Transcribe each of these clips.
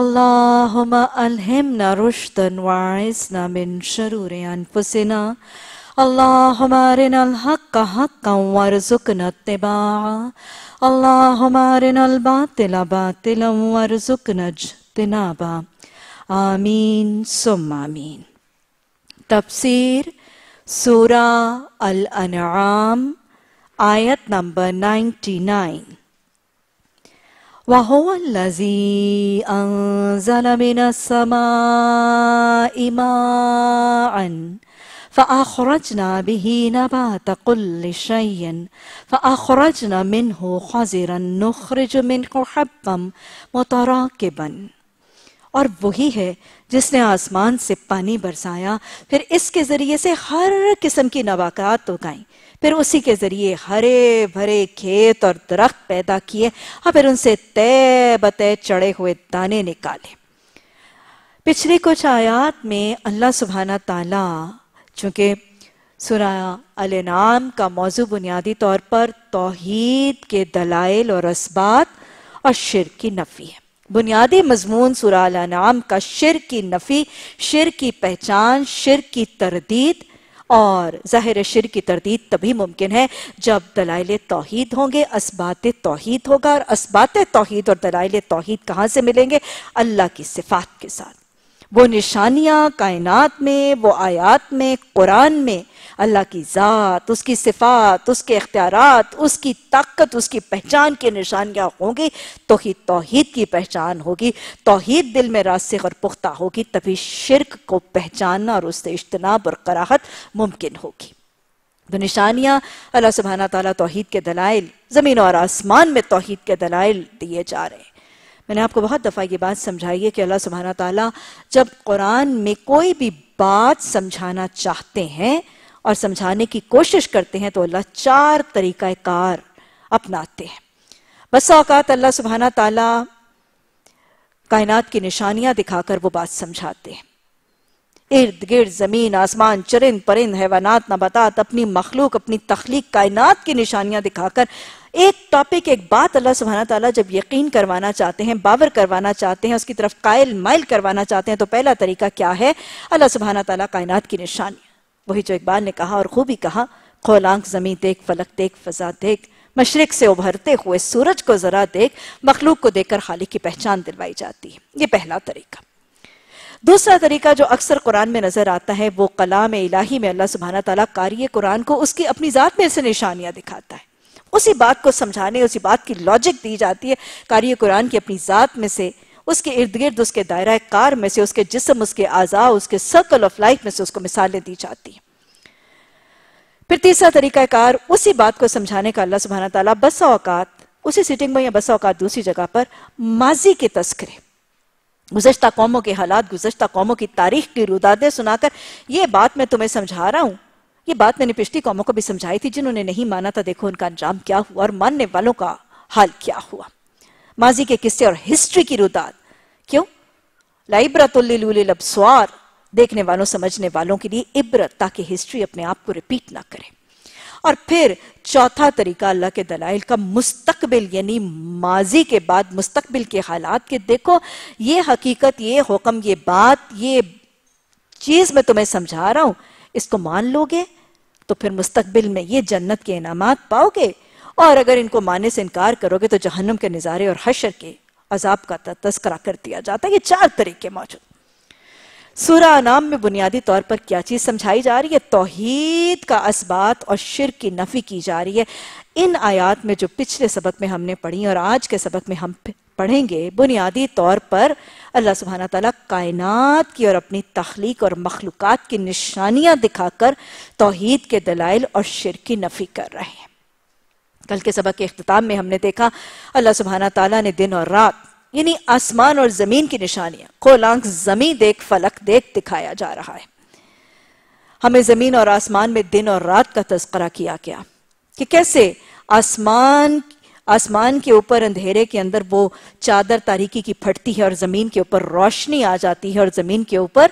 اللهم ألهمنا رشدا وعزنا من شرور أنفسنا اللهم أرنا الحق حقا وارزقنا اتباعه اللهم أرنا الباطل باطلا وارزقنا اجتنابه آمين ثم آمين तफसीर सूरा अल अनआम आयत नंबर 99 وهو الذي أنزل من السماء ماء فأخرجنا به نبات كل شيء فأخرجنا منه خزرا نخرج منه حبا متراكبا और वही है जिसने आसमान से पानी बरसाया फिर इसके जरिए से हर किस्म की नवाकत उगाई फिर उसी के ज़रिए हरे भरे खेत और दरख्त पैदा किए और फिर उनसे तय बतय चढ़े हुए दाने निकाले पिछले कुछ आयात में अल्लाह सुबहाना ताला चूँकि अले नाम का मौजू बुनियादी तौर पर तोहद के दलाइल और इसबात और शिर की नफ़ी है बुनियादी मजमून सुराम का शिर की नफ़ी शिर की पहचान शिर की तरदीद और ज़ाहिर शिर की तरदीद तभी मुमकिन है जब दलाइल तोहद होंगे इसबात तोहद होगा और इसबात तोहद और दलाइल तोहद कहाँ से मिलेंगे अल्लाह की सिफात के साथ वो निशानियाँ कायनात में वो आयात में कुरान में अल्लाह की ज़ात उसकी सिफात उसके अख्तियार उसकी ताकत उसकी पहचान के निशानियाँ होंगी तो ही तोहहीद की पहचान होगी तोहहीद दिल में रास्ते और पुख्ता होगी तभी शिरक को पहचानना और उससे इज्तनाब और कराहत मुमकिन होगी तो निशानियाँ अल्लाह सुबहाना ताली तोहहीद के दलाइल ज़मीन और आसमान में तोहहीद के दलाइल दिए जा रहे हैं मैंने आपको बहुत दफ़ा ये बात समझाई है कि अल्लाह सुबहाना ताला जब कुरान में कोई भी बात समझाना चाहते हैं और समझाने की कोशिश करते हैं तो अल्लाह चार तरीका कार अपनाते हैं बस अवकात अल्लाह सुबहाना तला कायनात की निशानियां दिखाकर वो बात समझाते हैं इर्द गिर्द जमीन आसमान चरिंद परिंद हैवानात नबात अपनी मखलूक अपनी तख्लीक कायनात की निशानियां दिखाकर एक टॉपिक एक बात अल्लाह सुबहाना तला जब यकीन करवाना चाहते हैं बावर करवाना चाहते हैं उसकी तरफ कायल माइल करवाना चाहते हैं तो पहला तरीका क्या है अल्लाह सुबहाना तला कायनात की निशानी वही जो इकबाल ने कहा और खूबी कहा खोलांक जमी देख फलक देख फजा देख मशरक से उभरते हुए सूरज को जरा देख मखलूक को देखकर खाली की पहचान दिलवाई जाती है ये पहला तरीका दूसरा तरीका जो अक्सर कुरान में नजर आता है वो कलाम इलाही में अल्लाह सुबहाना तला कार्य कुरान को उसकी अपनी ज़ात में से निशानियां दिखाता है उसी बात को समझाने उसी बात की लॉजिक दी जाती है कार्य कुरान की अपनी ज़ात में से उसके इर्द गिर्द उसके दायरा कार में से उसके जिसम उसके आज़ा उसके सर्कल ऑफ लाइफ में से उसको मिसालें दी जाती हैं फिर तीसरा तरीका कार उसी बात को समझाने का अल्लाह सुबहाना तला बस औकात उसी सिटिंग में या बसा औकात दूसरी जगह पर माजी के तस्करे गुजशत कौमों के हालात गुजशत कौमों की तारीख की रुदादें सुनाकर यह बात मैं तुम्हें समझा रहा हूं ये बात मैंने पिछली कौमों को भी समझाई थी जिन्होंने नहीं माना था देखो उनका अंजाम क्या हुआ और मानने वालों का हाल क्या हुआ माजी के किस्से और हिस्ट्री की रुदाद क्यों तो अबस्वार देखने वालों समझने वालों के लिए इब्रत ताकि हिस्ट्री अपने आप को रिपीट ना करे और फिर चौथा तरीका अल्लाह के दलाइल का मुस्तकबिल यानी माजी के बाद मुस्तकबिल के हालात के देखो ये हकीकत ये हुक्म ये बात ये चीज़ मैं तुम्हें समझा रहा हूं इसको मान लोगे तो फिर मुस्तकबिल में ये जन्नत के इनामात पाओगे और अगर इनको मानने से इनकार करोगे तो जहन्नम के नज़ारे और हशर के अजाब का तस्करा कर दिया जाता है ये चार तरीके मौजूद सूरा नाम में बुनियादी तौर पर क्या चीज़ समझाई जा रही है तोहीद का असबात और शिर की नफ़ी की जा रही है इन आयात में जो पिछले सबक में हमने पढ़ी और आज के सबक में हम पढ़ेंगे बुनियादी तौर पर अल्लाह सुबहाना तला कायनात की और अपनी तख्लीक और मखलूक की निशानियां दिखाकर तोहीद के दलाइल और शिर की नफ़ी कर रहे हैं कल के सबक के अख्ताम में हमने देखा अल्लाह सुबहाना तला ने दिन और रात यानी आसमान और जमीन की निशानियां कोलांक जमी देख फलक देख दिखाया जा रहा है हमें जमीन और आसमान में दिन और रात का तस्करा किया गया कि कैसे आसमान आसमान के ऊपर अंधेरे के अंदर वो चादर तारीकी की फटती है और जमीन के ऊपर रोशनी आ जाती है और जमीन के ऊपर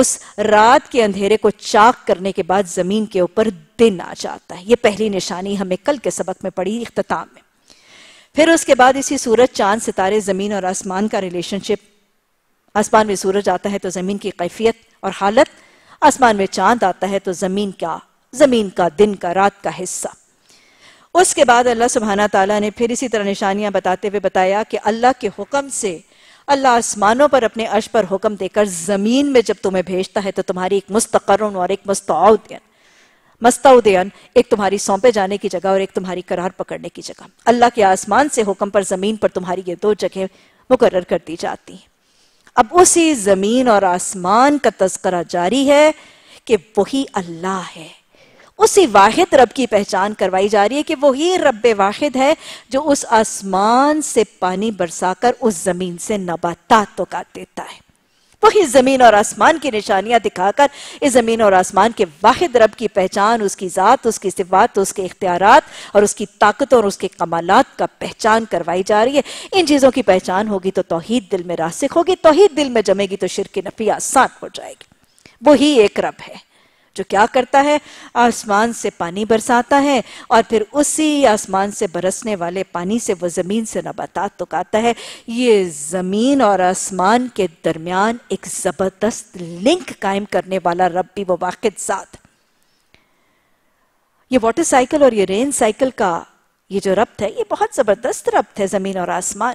उस रात के अंधेरे को चाक करने के बाद जमीन के ऊपर दिन आ जाता है ये पहली निशानी हमें कल के सबक में पड़ी इख्ताम में फिर उसके बाद इसी सूरज चांद सितारे जमीन और आसमान का रिलेशनशिप आसमान में सूरज आता है तो जमीन की कैफियत और हालत आसमान में चांद आता है तो जमीन का जमीन का दिन का रात का हिस्सा उसके बाद अल्लाह सुबहाना तला ने फिर इसी तरह निशानियां बताते हुए बताया कि अल्लाह के हुक्म से अल्लाह आसमानों पर अपने अर्श पर हुक्म देकर ज़मीन में जब तुम्हें भेजता है तो तुम्हारी एक मुस्तकर और एक मुस्तौदयन मस्ताउदयन एक तुम्हारी सौंपे जाने की जगह और एक तुम्हारी करार पकड़ने की जगह अल्लाह के आसमान से हुक्म पर ज़मीन पर तुम्हारी ये दो जगह मुकर कर दी जाती हैं अब उसी ज़मीन और आसमान का तस्करा जारी है कि वही अल्लाह है उसी वाहिद रब की पहचान करवाई जा रही है कि वही रब वाहिद है जो उस आसमान से पानी बरसाकर उस जमीन से नबातात उगा देता है वही जमीन और आसमान की निशानियां दिखाकर इस जमीन और आसमान के वाहिद रब की पहचान उसकी ज़ात उसकी सिफात उसके इख्तियारत और उसकी ताकत और उसके कमालत का पहचान करवाई जा रही है इन चीज़ों की पहचान होगी तो तोहहीद दिल में रासिक होगी तोहहीद दिल में जमेगी तो शिर की नफी आसान हो जाएगी वही एक रब है जो क्या करता है आसमान से पानी बरसाता है और फिर उसी आसमान से बरसने वाले पानी से वो ज़मीन से तो उगाता है ये ज़मीन और आसमान के दरमियान एक ज़बरदस्त लिंक कायम करने वाला रब्बी वाकद ज़ात ये वाटर साइकिल और ये रेन साइकिल का ये जो रब्त है ये बहुत ज़बरदस्त रब्त है ज़मीन और आसमान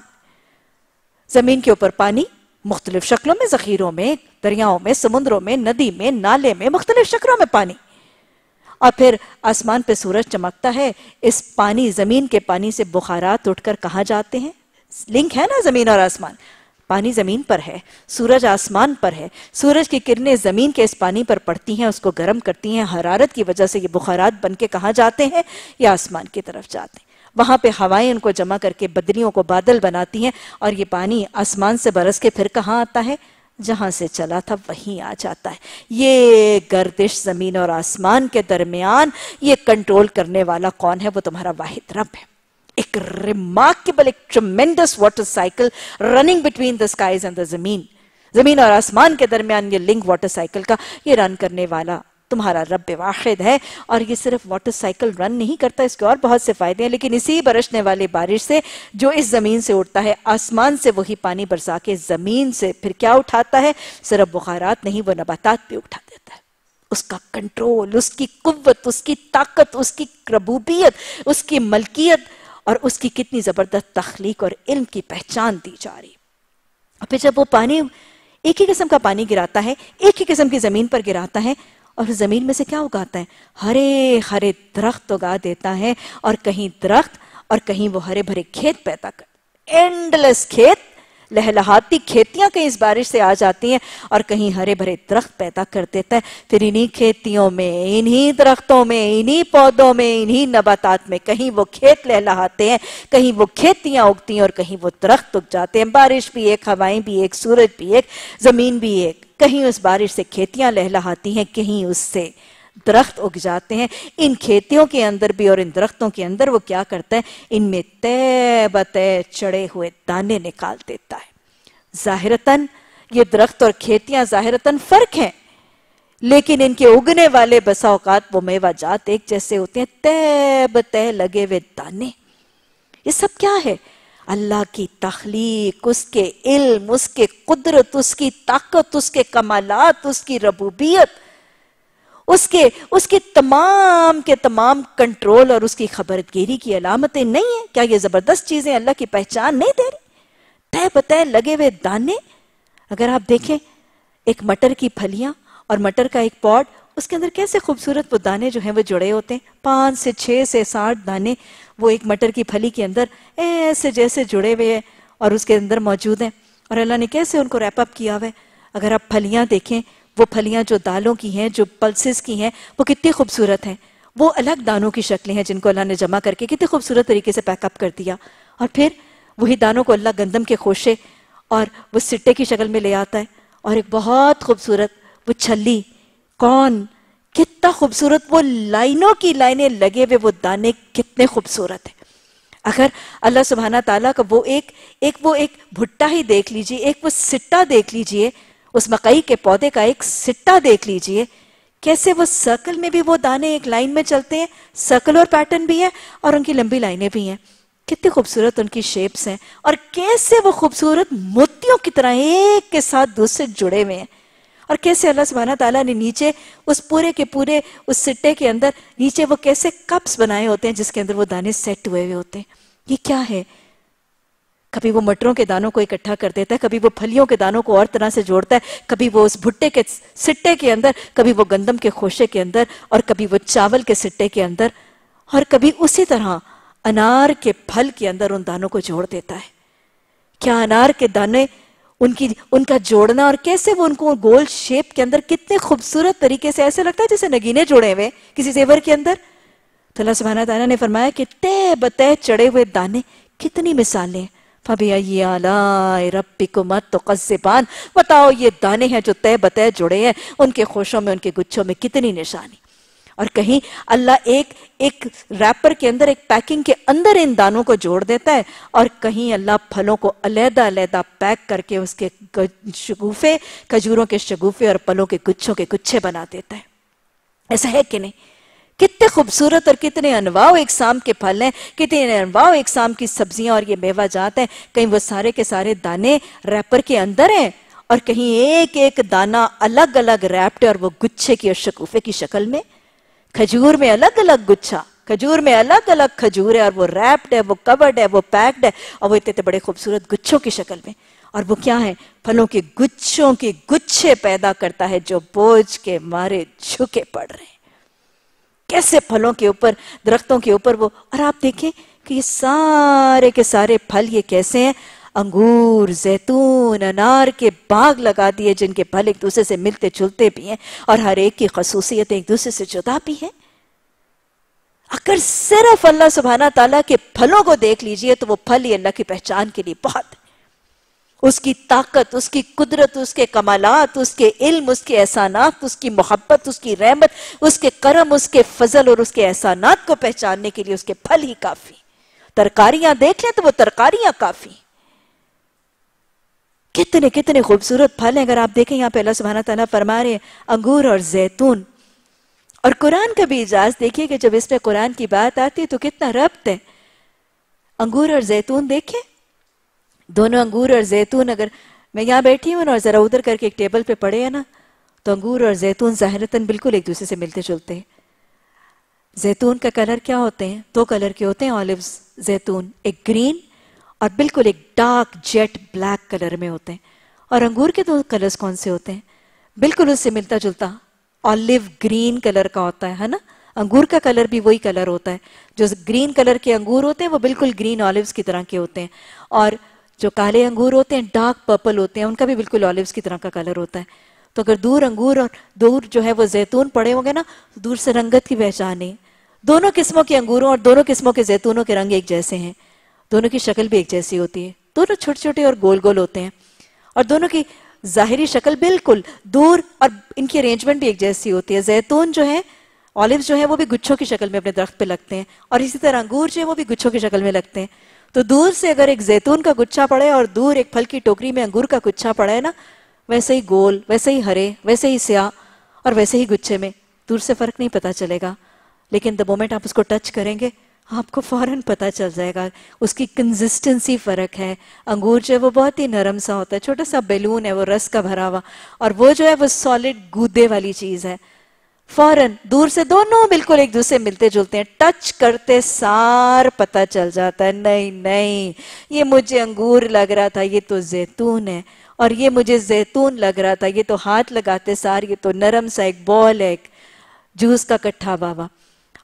ज़मीन के ऊपर पानी मुख्तलिफ शक्लों में जखीरों में दरियाओं में समुद्रों में नदी में नाले में मुख्तलिफ शक्लों में पानी और फिर आसमान पे सूरज चमकता है इस पानी जमीन के पानी से बुखारात उठकर कहाँ जाते हैं लिंक है ना जमीन और आसमान पानी जमीन पर है सूरज आसमान पर है सूरज की किरणें जमीन के इस पानी पर पड़ती हैं उसको गर्म करती हैं हरारत की वजह से ये बुखारात बन के कहाँ जाते हैं या आसमान की तरफ जाते हैं वहां पे हवाएं उनको जमा करके बदलियों को बादल बनाती हैं और ये पानी आसमान से बरस के फिर कहाँ आता है जहां से चला था वहीं आ जाता है ये गर्दिश ज़मीन और आसमान के दरमियान ये कंट्रोल करने वाला कौन है वो तुम्हारा वाहिद रब है एक रिमार्केबल एक tremendous water cycle running between the skies and the जमीन जमीन और आसमान के दरमियान ये लिंक वाटर साइकिल का ये रन करने वाला तुम्हारा रब वाहिद है और ये सिर्फ मोटरसाइकिल रन नहीं करता इसके और बहुत से फायदे हैं लेकिन इसी बरसने वाली बारिश से जो इस ज़मीन से उठता है आसमान से वही पानी बरसा के ज़मीन से फिर क्या उठाता है सिर्फ बुखारात नहीं वो नबातात भी उठा देता है उसका कंट्रोल उसकी कुत उसकी ताकत उसकी रबूबियत उसकी मलकियत और उसकी कितनी ज़बरदस्त तख्लीक और इल्म की पहचान दी जा रही और फिर जब वो पानी एक ही किस्म का पानी गिराता है एक ही किस्म की ज़मीन पर गिराता है और जमीन में से क्या उगाता है हरे हरे दरख्त उगा देता है और कहीं दरख्त और कहीं वो हरे भरे खेत पैदा कर एंडलेस खेत लहलहाती खेतियां कहीं इस बारिश से आ जाती हैं और कहीं हरे भरे दरख्त पैदा कर देता है फिर इन्हीं खेतियों में इन्हीं दरख्तों में इन्हीं पौधों में इन्हीं नबातात में कहीं वो खेत लहलहाते हैं कहीं वो खेतियां उगती हैं और कहीं वो दरख्त उग जाते हैं बारिश भी एक हवाएं भी एक सूरज भी एक जमीन भी एक कहीं उस बारिश से खेतियां लहलाती हैं कहीं उससे दरख्त उग जाते हैं इन खेतियों के अंदर भी और इन दरख्तों के अंदर वो क्या करता है इनमें तय बतय चढ़े हुए दाने निकाल देता है जाहिरतन ये दरख्त और खेतियां जाहिरतन फर्क हैं लेकिन इनके उगने वाले बसा वो मेवा जात एक जैसे होते हैं तय बतय लगे हुए दाने ये सब क्या है अल्लाह की तखलीक उसके इल्म उसके कुदरत उसकी ताकत उसके कमालात उसकी रबूबियत उसके उसके तमाम के तमाम कंट्रोल और उसकी खबरगिरी की अलामतें नहीं है क्या ये जबरदस्त चीजें अल्लाह की पहचान नहीं दे रही तय बतय लगे हुए दाने अगर आप देखें एक मटर की फलियां और मटर का एक पॉट उसके अंदर कैसे खूबसूरत वो दाने जो हैं वो जुड़े होते हैं पाँच से छः से साठ दाने वो एक मटर की फली के अंदर ऐसे जैसे जुड़े हुए हैं और उसके अंदर मौजूद हैं और अल्लाह ने कैसे उनको रैपअप किया हुआ है अगर आप फलियाँ देखें वो फलियाँ जो दालों की हैं जो पल्सेस की हैं वो कितनी खूबसूरत हैं वो अलग दानों की शक्लें हैं जिनको अल्लाह ने जमा करके कितने खूबसूरत तरीके से पैकअप कर दिया और फिर वही दानों को अल्लाह गंदम के खोशे और वो सिट्टे की शक्ल में ले आता है और एक बहुत खूबसूरत वो छली कौन कितना खूबसूरत वो लाइनों की लाइनें लगे हुए वो दाने कितने खूबसूरत है अगर अल्लाह सुबहाना ताला का वो एक एक वो एक भुट्टा ही देख लीजिए एक वो सिट्टा देख लीजिए उस मकई के पौधे का एक सिट्टा देख लीजिए कैसे वो सर्कल में भी वो दाने एक लाइन में चलते हैं सर्कल और पैटर्न भी है और उनकी लंबी लाइनें भी हैं कितनी खूबसूरत उनकी शेप्स हैं और कैसे वो खूबसूरत मोतियों की तरह एक के साथ दूसरे जुड़े हुए हैं और कैसे अल्लाह सुबहाना तला ने नीचे उस पूरे के पूरे उस सिट्टे के अंदर नीचे वो कैसे कप्स बनाए होते हैं जिसके अंदर वो दाने सेट हुए हुए होते हैं ये क्या है कभी वो मटरों के दानों को इकट्ठा कर देता है कभी वो फलियों के दानों को और तरह से जोड़ता है कभी वो उस भुट्टे के सिट्टे के अंदर कभी वो गंदम के खोशे के अंदर और कभी वो चावल के सिट्टे के अंदर और कभी उसी तरह अनार के फल के अंदर उन दानों को जोड़ देता है क्या अनार के दाने उनकी उनका जोड़ना और कैसे वो उनको गोल शेप के अंदर कितने खूबसूरत तरीके से ऐसे लगता है जैसे नगीने जोड़े हुए किसी जेवर के अंदर तो अल्लाह सुबहाना तला ने फरमाया कि तय बतय चढ़े हुए दाने कितनी मिसालें तो बताओ ये दाने हैं जो तय बतय जुड़े हैं उनके खोशों में उनके गुच्छों में कितनी निशानी और कहीं अल्लाह एक एक रैपर के अंदर एक पैकिंग के अंदर इन दानों को जोड़ देता है और कहीं अल्लाह फलों को अलहदा अलहदा पैक करके उसके शगुफे खजूरों के शगुफे और पलों के गुच्छों के गुच्छे बना देता है ऐसा है कि नहीं कितने खूबसूरत और कितने अनवाव शाम के फल हैं कितने अनवाव शाम की सब्जियां और ये मेवा जात हैं कहीं वो सारे के सारे दाने रैपर के अंदर हैं और कहीं एक एक दाना अलग अलग रैप्ट और वो गुच्छे की और शकूफे की शक्ल में खजूर में अलग अलग गुच्छा खजूर में अलग अलग खजूर है और वो रैप्ड है वो कवर्ड है वो पैक्ड है और वो इतने बड़े खूबसूरत गुच्छों की शक्ल में और वो क्या है फलों के गुच्छों के गुच्छे पैदा करता है जो बोझ के मारे झुके पड़ रहे कैसे फलों के ऊपर दरख्तों के ऊपर वो और आप देखें कि ये सारे के सारे फल ये कैसे हैं अंगूर जैतून अनार के बाग लगा दिए जिनके फल एक दूसरे से मिलते जुलते भी हैं और हर एक की खसूसियत एक दूसरे से जुदा भी है अगर सिर्फ अल्लाह सुबहाना तला के फलों को देख लीजिए तो वो फल ही अल्लाह की पहचान के लिए बहुत उसकी ताकत उसकी कुदरत उसके कमालत उसके इल्म उसके एहसानात उसकी मोहब्बत उसकी रहमत उसके करम उसके फजल और उसके एहसानात को पहचानने के लिए उसके फल ही काफी तरकारियां देख लें तो वो तरकारियां काफी कितने कितने खूबसूरत फल हैं अगर आप देखें यहाँ पे अल्लाह सुबहाना तला फरमा रहे अंगूर और जैतून और कुरान का भी इजाज देखिए कि जब इसमें कुरान की बात आती है तो कितना रब्त है अंगूर और जैतून देखिए दोनों अंगूर और जैतून अगर मैं यहाँ बैठी हूँ ना और ज़रा उधर करके एक टेबल पे पड़े हैं ना तो अंगूर और जैतून ज़ाहिरतन बिल्कुल एक दूसरे से मिलते जुलते हैं जैतून का कलर क्या होते हैं दो कलर के होते हैं ऑलिव जैतून एक ग्रीन और बिल्कुल एक डार्क जेट ब्लैक कलर में होते हैं और अंगूर के दो कलर्स कौन से होते हैं बिल्कुल उससे मिलता जुलता ऑलिव ग्रीन कलर का होता है है ना अंगूर का कलर भी वही कलर होता है जो ग्रीन कलर के अंगूर होते हैं वो बिल्कुल ग्रीन ऑलिव्स की तरह के होते हैं और जो काले अंगूर होते हैं डार्क पर्पल होते हैं उनका भी बिल्कुल ऑलिव्स की तरह का कलर होता है तो अगर दूर अंगूर और दूर जो है वो जैतून पड़े होंगे ना तो दूर से रंगत की पहचान है दोनों किस्मों के अंगूरों और दोनों किस्मों के जैतूनों के रंग एक जैसे हैं दोनों की शक्ल भी एक जैसी होती है दोनों छोटे छोटे और गोल गोल होते हैं और दोनों की ज़ाहरी शक्ल बिल्कुल दूर और इनकी अरेंजमेंट भी एक जैसी होती है जैतून जो है ऑलिव जो है वो भी गुच्छों की शक्ल में अपने दरख्त पे लगते हैं और इसी तरह अंगूर जो है वो भी गुच्छों की शक्ल में लगते हैं तो दूर से अगर एक जैतून का गुच्छा पड़े और दूर एक फल की टोकरी में अंगूर का गुच्छा पड़ा है ना वैसे ही गोल वैसे ही हरे वैसे ही स्याह और वैसे ही गुच्छे में दूर से फर्क नहीं पता चलेगा लेकिन द मोमेंट आप उसको टच करेंगे आपको फ़ौरन पता चल जाएगा उसकी कंसिस्टेंसी फ़र्क है अंगूर जो है वो बहुत ही नरम सा होता है छोटा सा बैलून है वो रस का भरा हुआ और वो जो है वो सॉलिड गूदे वाली चीज़ है फौरन दूर से दोनों बिल्कुल एक दूसरे मिलते जुलते हैं टच करते सार पता चल जाता है नहीं नहीं ये मुझे अंगूर लग रहा था ये तो जैतून है और ये मुझे जैतून लग रहा था ये तो हाथ लगाते सार ये तो नरम सा एक बॉल है एक जूस का कट्ठा बाबा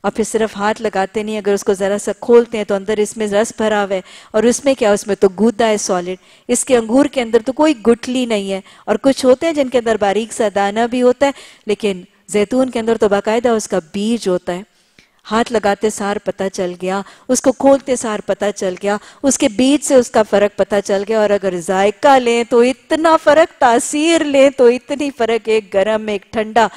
और फिर सिर्फ हाथ लगाते नहीं अगर उसको ज़रा सा खोलते हैं तो अंदर इसमें रस भरा हुआ है और उसमें क्या उसमें तो गूदा है सॉलिड इसके अंगूर के अंदर तो कोई गुटली नहीं है और कुछ होते हैं जिनके अंदर बारीक सा दाना भी होता है लेकिन जैतून के अंदर तो बाकायदा उसका बीज होता है हाथ लगाते सार पता चल गया उसको खोलते सार पता चल गया उसके बीच से उसका फ़र्क पता चल गया और अगर जायका लें तो इतना फ़र्क तासीर लें तो इतनी फ़र्क एक गर्म एक ठंडा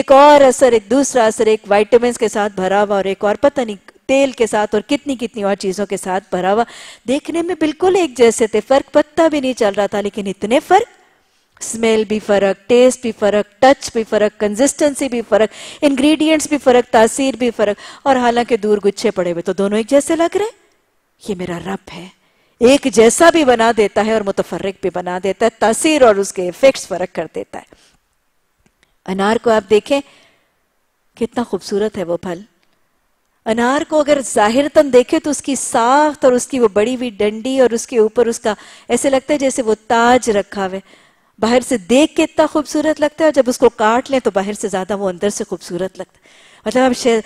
एक और असर एक दूसरा असर एक वाइटमिन के साथ भरा हुआ और एक और पता नहीं तेल के साथ और कितनी कितनी और चीज़ों के साथ भरा हुआ देखने में बिल्कुल एक जैसे थे फ़र्क पता भी नहीं चल रहा था लेकिन इतने फ़र्क स्मेल भी फर्क टेस्ट भी फर्क टच भी फर्क कंसिस्टेंसी भी फर्क इंग्रेडिएंट्स भी फर्क तासीर भी फर्क और हालांकि दूर गुच्छे पड़े हुए तो दोनों एक जैसे लग रहे ये मेरा रब है एक जैसा भी बना देता है और मुतफरक भी बना देता है तासीर और उसके इफेक्ट्स फर्क कर देता है अनार को आप देखें कितना खूबसूरत है वो फल अनार को अगर जाहिरतन देखे तो उसकी साख और उसकी वो बड़ी हुई डंडी और उसके ऊपर उसका ऐसे लगता है जैसे वो ताज रखा हुआ है बाहर से देख के इतना खूबसूरत लगता है और जब उसको काट लें तो बाहर से ज़्यादा वो अंदर से खूबसूरत लगता है मतलब आप शायद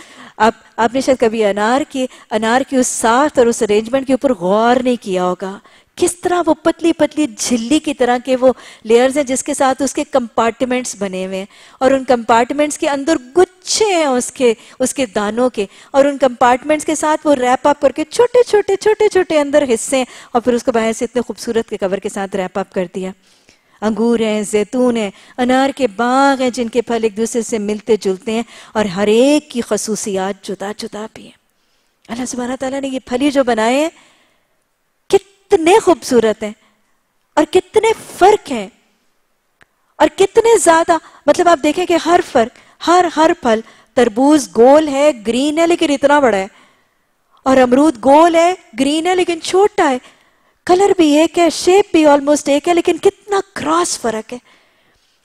आप आपने शायद कभी अनार की अनार की उस साथ और उस अरेंजमेंट के ऊपर गौर नहीं किया होगा किस तरह वो पतली पतली झिल्ली की तरह के वो लेयर्स हैं जिसके साथ उसके कंपार्टमेंट्स बने हुए हैं और उन कंपार्टमेंट्स के अंदर गुच्छे हैं उसके उसके दानों के और उन कंपार्टमेंट्स के साथ वो रैप अप करके छोटे छोटे छोटे छोटे अंदर हिस्से हैं और फिर उसको बाहर से इतने खूबसूरत के कवर के साथ रैप अप कर दिया अंगूर हैं जैतून हैं अनार के बाग हैं जिनके फल एक दूसरे से मिलते जुलते हैं और हर एक की खसूसियात जुदा जुदा भी हैं अल्लाह सुबहाना तला ने ये फली जो बनाए हैं कितने खूबसूरत हैं और कितने फ़र्क हैं और कितने ज़्यादा मतलब आप देखें कि हर फ़र्क हर हर फल तरबूज गोल है ग्रीन है लेकिन इतना बड़ा है और अमरूद गोल है ग्रीन है लेकिन छोटा है कलर भी एक है शेप भी ऑलमोस्ट एक है लेकिन कितना क्रॉस फर्क है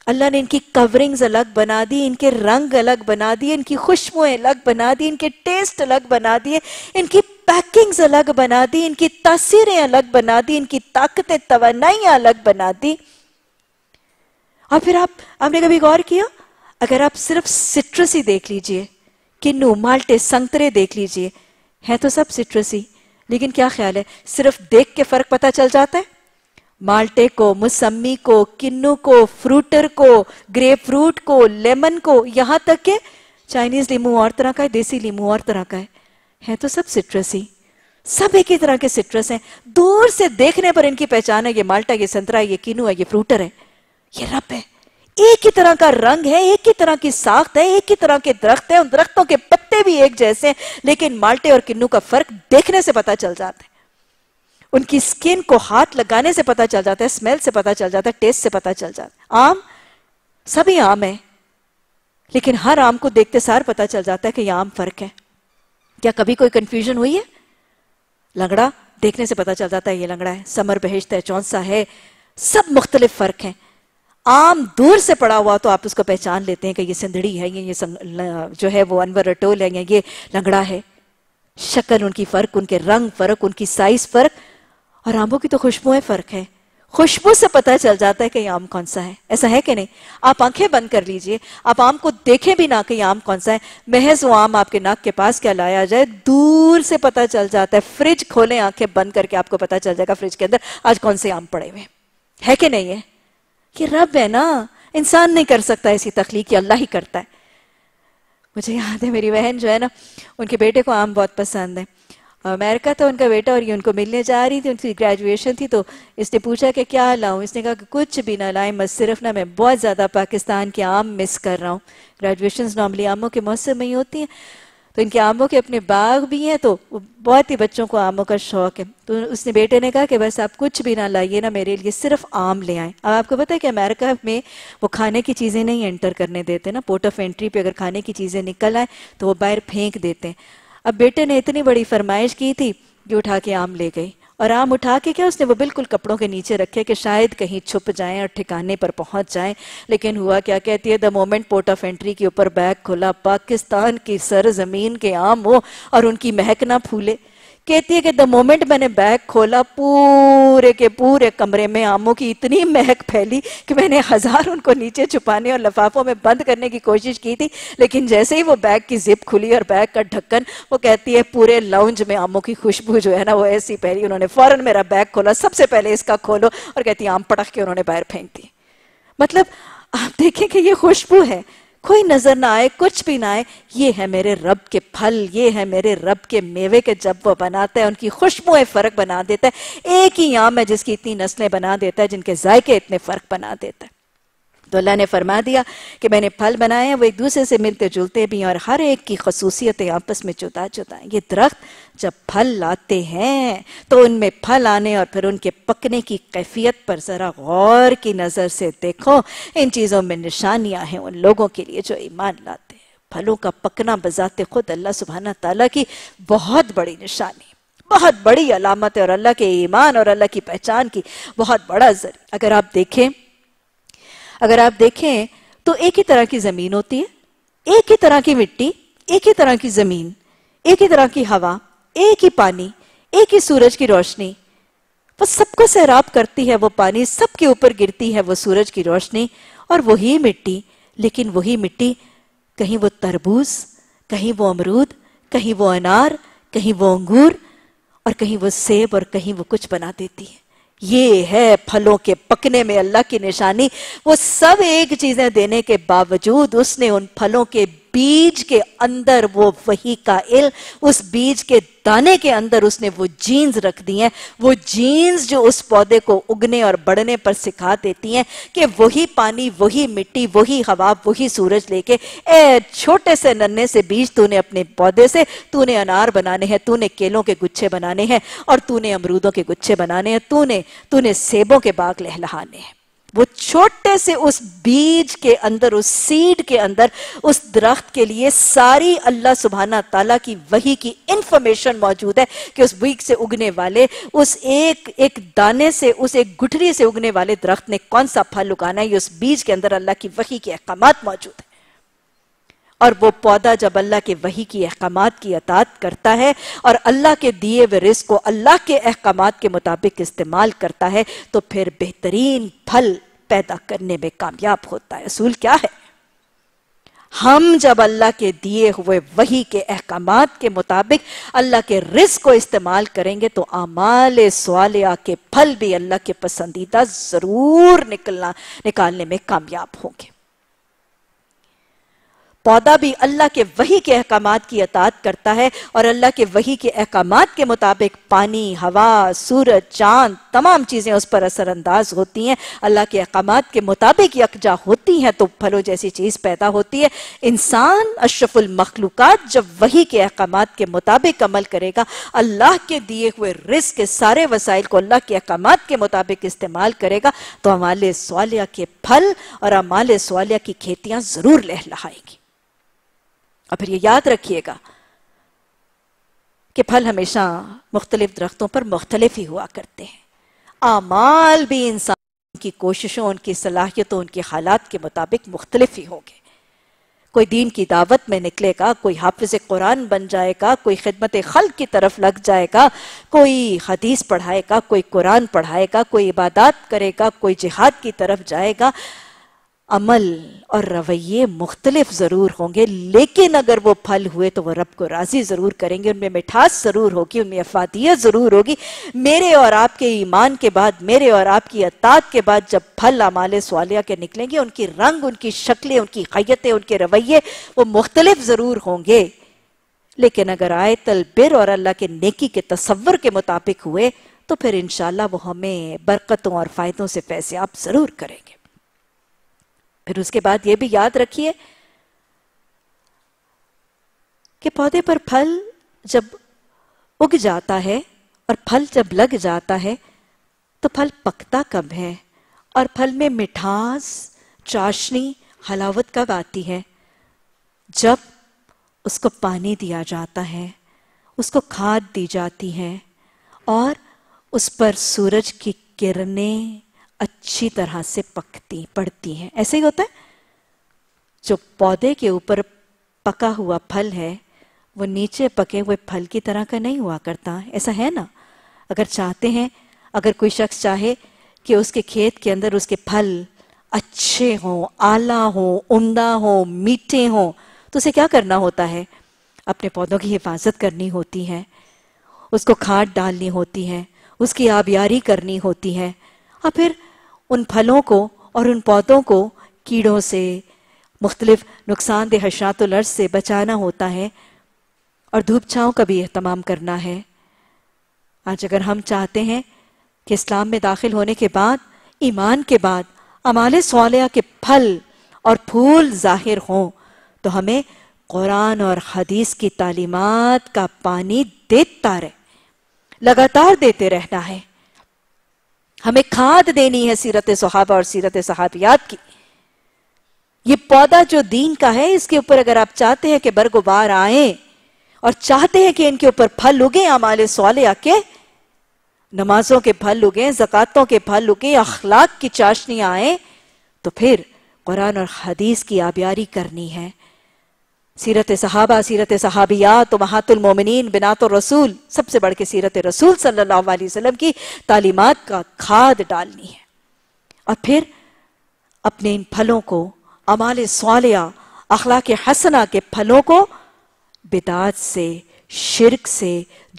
अल्लाह ने इनकी कवरिंग्स अलग बना दी इनके रंग अलग बना दिए इनकी खुशबुएं अलग बना दी इनके टेस्ट अलग बना दिए इनकी पैकिंग्स अलग बना दी इनकी तस्वीरें अलग बना दी इनकी ताकतें तो अलग बना दी और फिर आप आपने कभी गौर किया अगर आप सिर्फ सिट्रस ही देख लीजिए किन्नू माल्टे संतरे देख लीजिए है तो सब सिट्रस ही लेकिन क्या ख्याल है सिर्फ देख के फर्क पता चल जाता है माल्टे को मुसम्मी को किन्नू को फ्रूटर को ग्रेप फ्रूट को लेमन को यहां तक के चाइनीज लीमू और तरह का है देसी लीमू और तरह का है है तो सब सिट्रस ही सब एक ही तरह के सिट्रस हैं दूर से देखने पर इनकी पहचान है ये माल्टा ये संतरा ये किन्नू है ये फ्रूटर है ये रब है एक ही तरह का रंग है एक ही तरह की साख्त है एक ही तरह के दरख्त है उन दरख्तों के कांटे भी एक जैसे लेकिन माल्टे और किन्नू का फर्क देखने से पता चल जाता है उनकी स्किन को हाथ लगाने से पता चल जाता है स्मेल से पता चल जाता है टेस्ट से पता चल जाता है आम सभी आम है लेकिन हर आम को देखते सार पता चल जाता है कि यह आम फर्क है क्या कभी कोई कंफ्यूजन हुई है लंगड़ा देखने से पता चल जाता है ये लंगड़ा है समर बहिश्त है चौंसा है सब मुख्तलिफ फर्क हैं आम दूर से पड़ा हुआ तो आप उसको पहचान लेते हैं कि ये सिंधड़ी है ये ये जो है वो अनवर अटोल है या ये लंगड़ा है शक्ल उनकी फर्क उनके रंग फर्क उनकी साइज फर्क और आमों की तो खुशबुएं फर्क है खुशबू से पता चल जाता है कि आम कौन सा है ऐसा है कि नहीं आप आंखें बंद कर लीजिए आप आम को देखें भी ना कि आम कौन सा है महज वो आम आपके नाक के पास क्या लाया जाए दूर से पता चल जाता है फ्रिज खोलें आंखें बंद करके आपको पता चल जाएगा फ्रिज के अंदर आज कौन से आम पड़े हुए है कि नहीं है कि रब है ना इंसान नहीं कर सकता ऐसी तखलीक अल्लाह ही करता है मुझे याद है मेरी बहन जो है ना उनके बेटे को आम बहुत पसंद है अमेरिका था उनका बेटा और ये उनको मिलने जा रही थी उनकी ग्रेजुएशन थी तो इसने पूछा कि क्या लाऊं इसने कहा कि कुछ भी ना लाएं मत सिर्फ ना मैं बहुत ज़्यादा पाकिस्तान के आम मिस कर रहा हूँ ग्रेजुएशन नॉर्मली आमों के मौसम में ही होती हैं तो इनके आमों के अपने बाग भी हैं तो बहुत ही बच्चों को आमों का शौक है तो उसने बेटे ने कहा कि बस आप कुछ भी ना लाइए ना मेरे लिए सिर्फ आम ले आए अब आपको पता है कि अमेरिका में वो खाने की चीज़ें नहीं एंटर करने देते ना पोर्ट ऑफ एंट्री पे अगर खाने की चीज़ें निकल आए तो वो बाहर फेंक देते हैं अब बेटे ने इतनी बड़ी फरमाइश की थी कि उठा के आम ले गई और आम उठा के क्या उसने वो बिल्कुल कपड़ों के नीचे रखे कि शायद कहीं छुप जाएं और ठिकाने पर पहुंच जाएं लेकिन हुआ क्या कहती है the moment port of entry के ऊपर बैग खुला पाकिस्तान की सरजमीन के आम हो और उनकी महक ना फूले कहती है कि द मोमेंट मैंने बैग खोला पूरे के पूरे कमरे में आमों की इतनी महक फैली कि मैंने हजार उनको नीचे छुपाने और लफाफों में बंद करने की कोशिश की थी लेकिन जैसे ही वो बैग की जिप खुली और बैग का ढक्कन वो कहती है पूरे लाउंज में आमों की खुशबू जो है ना वो ऐसी फैली उन्होंने फौरन मेरा बैग खोला सबसे पहले इसका खोलो और कहती आम पटक के उन्होंने बाहर फेंक दी मतलब आप देखें कि ये खुशबू है कोई नजर ना आए कुछ भी ना आए ये है मेरे रब के फल ये है मेरे रब के मेवे के जब वो बनाता है उनकी खुशबुए फर्क बना देता है एक ही आम है जिसकी इतनी नस्लें बना देता है जिनके जायके इतने फर्क बना देता है तो अल्लाह ने फरमा दिया कि मैंने फल बनाए हैं वो एक दूसरे से मिलते जुलते भी हैं और हर एक की खसूसियतें आपस में जुदा जुदा हैं ये दरख्त जब फल लाते हैं तो उनमें फल आने और फिर उनके पकने की कैफियत पर ज़रा गौर की नज़र से देखो इन चीज़ों में निशानियाँ हैं उन लोगों के लिए जो ईमान लाते हैं फलों का पकना बजाते खुद अल्लाह सुबहाना तला की बहुत बड़ी निशानी बहुत बड़ी अलामत है और अल्लाह के ईमान और अल्लाह की पहचान की बहुत बड़ा जरिए अगर आप देखें अगर आप देखें तो एक ही तरह की जमीन होती है एक ही तरह की मिट्टी एक ही तरह की जमीन एक ही तरह की हवा एक ही पानी एक ही सूरज की रोशनी वो सबको सैराब करती है वो पानी सबके ऊपर गिरती है वो सूरज की रोशनी और वही मिट्टी लेकिन वही मिट्टी कहीं वो तरबूज कहीं वो अमरूद कहीं वो अनार कहीं वो अंगूर और कहीं वो सेब और कहीं वो कुछ बना देती है ये है फलों के पकने में अल्लाह की निशानी वो सब एक चीजें देने के बावजूद उसने उन फलों के बीज के अंदर वो वही का इल उस बीज के दाने के अंदर उसने वो जीन्स रख दी हैं वो जीन्स जो उस पौधे को उगने और बढ़ने पर सिखा देती हैं कि वही पानी वही मिट्टी वही हवा वही सूरज लेके ए छोटे से नन्हे से बीज तूने अपने पौधे से तूने अनार बनाने हैं तूने केलों के गुच्छे बनाने हैं और तूने अमरूदों के गुच्छे बनाने हैं तूने तूने सेबों के बाग लहलहाने हैं वो छोटे से उस बीज के अंदर उस सीड के अंदर उस दरख्त के लिए सारी अल्लाह सुबहाना ताला की वही की इंफॉर्मेशन मौजूद है कि उस बीज से उगने वाले उस एक एक दाने से उस एक गुठरी से उगने वाले दरख्त ने कौन सा फल उगाना है ये उस बीज के अंदर अल्लाह की वही के अहकाम मौजूद है और वो पौधा जब अल्लाह के वही की अहकाम की अतात करता है और अल्लाह के दिए हुए रिस्क को अल्लाह के अहकाम के मुताबिक इस्तेमाल करता है तो फिर बेहतरीन फल पैदा करने में कामयाब होता है असूल क्या है हम जब अल्लाह के दिए हुए वही के अहकाम के मुताबिक अल्लाह के रिस्क को इस्तेमाल करेंगे तो आमाल सवालिया के फल भी अल्लाह के पसंदीदा ज़रूर निकलना निकालने में कामयाब होंगे पौधा भी अल्लाह के वही के अहकाम की अतात करता है और अल्लाह के वही के अहकाम के मुताबिक पानी हवा सूरज चांद तमाम चीज़ें उस पर असरअंदाज होती हैं अल्लाह के अहकाम के मुताबिक यकजा होती हैं तो फलों जैसी चीज़ पैदा होती है इंसान अशरफुल जब वही के अहकाम के मुताबिक अमल करेगा अल्लाह के दिए हुए रिस्क के सारे वसाइल को अल्लाह के अहकाम के मुताबिक इस्तेमाल करेगा तो हमारे सवालिया के फल और हमारे सवालिया की खेतियाँ ज़रूर लहलहाएंगी और फिर ये याद रखिएगा कि फल हमेशा मुख्तलिफ दरख्तों पर मुख्तलिफ ही हुआ करते हैं आमाल भी इंसान की कोशिशों उनकी सलाहियतों उनके हालात के मुताबिक मुख्तलिफ ही होंगे कोई दीन की दावत में निकलेगा कोई हाफिज कुरान बन जाएगा कोई खिदमत खल की तरफ लग जाएगा कोई हदीस पढ़ाएगा कोई कुरान पढ़ाएगा कोई इबादत करेगा कोई जिहाद की तरफ जाएगा अमल और रवैये मुख्तलिफ ज़रूर होंगे लेकिन अगर वो फल हुए तो वो रब को राज़ी ज़रूर करेंगे उनमें मिठास ज़रूर होगी उनमें अफातियत ज़रूर होगी मेरे और आपके ईमान के बाद मेरे और आपकी अतात के बाद जब फल अमाल सवालिया के निकलेंगे उनकी रंग उनकी शक्लें उनकी खैतें उनके रवैये वो मुख्तलिफ ज़रूर होंगे लेकिन अगर आए तलबिर और अल्लाह के नेकी के तस्वर के मुताबिक हुए तो फिर इन वो हमें बरकतों और फ़ायदों से फैसे आप ज़रूर करेंगे फिर उसके बाद ये भी याद रखिए कि पौधे पर फल जब उग जाता है और फल जब लग जाता है तो फल पकता कब है और फल में मिठास चाशनी हलावत कब आती है जब उसको पानी दिया जाता है उसको खाद दी जाती है और उस पर सूरज की किरणें अच्छी तरह से पकती पड़ती है ऐसे ही होता है जो पौधे के ऊपर पका हुआ फल है वो नीचे पके हुए फल की तरह का नहीं हुआ करता ऐसा है ना अगर चाहते हैं अगर कोई शख्स चाहे कि उसके खेत के अंदर उसके फल अच्छे हों आला हो उमदा हो मीठे हो तो उसे क्या करना होता है अपने पौधों की हिफाजत करनी होती है उसको खाद डालनी होती है उसकी आबियारी करनी होती है और फिर उन फलों को और उन पौधों को कीड़ों से मुख्तलिफ नुकसानदेह हशरात अर्ज से बचाना होता है और धूप छाओं का भी अहतमाम करना है आज अगर हम चाहते हैं कि इस्लाम में दाखिल होने के बाद ईमान के बाद अमाल सवालिया के फल और फूल जाहिर हों तो हमें कुरान और हदीस की तालीमत का पानी देता रहे लगातार देते रहना है हमें खाद देनी है सीरत सहाबा और सीरत सहाबियात की ये पौधा जो दीन का है इसके ऊपर अगर आप चाहते हैं कि बरगुबार आए और चाहते हैं कि इनके ऊपर फल उगे आमाले सवाले आके नमाजों के फल उगे जक़ातों के फल उगे अखलाक की चाशनी आए तो फिर कुरान और हदीस की आबियारी करनी है सीरत सहाबा सीरत सहाबिया तो महातुलमोमिन तो रसूल सबसे बढ़ के सीरत रसूल सल्लाम की तालीमत का खाद डालनी है और फिर अपने इन फलों को अमाल अखला के हसना के फलों को बिदात से शिरक से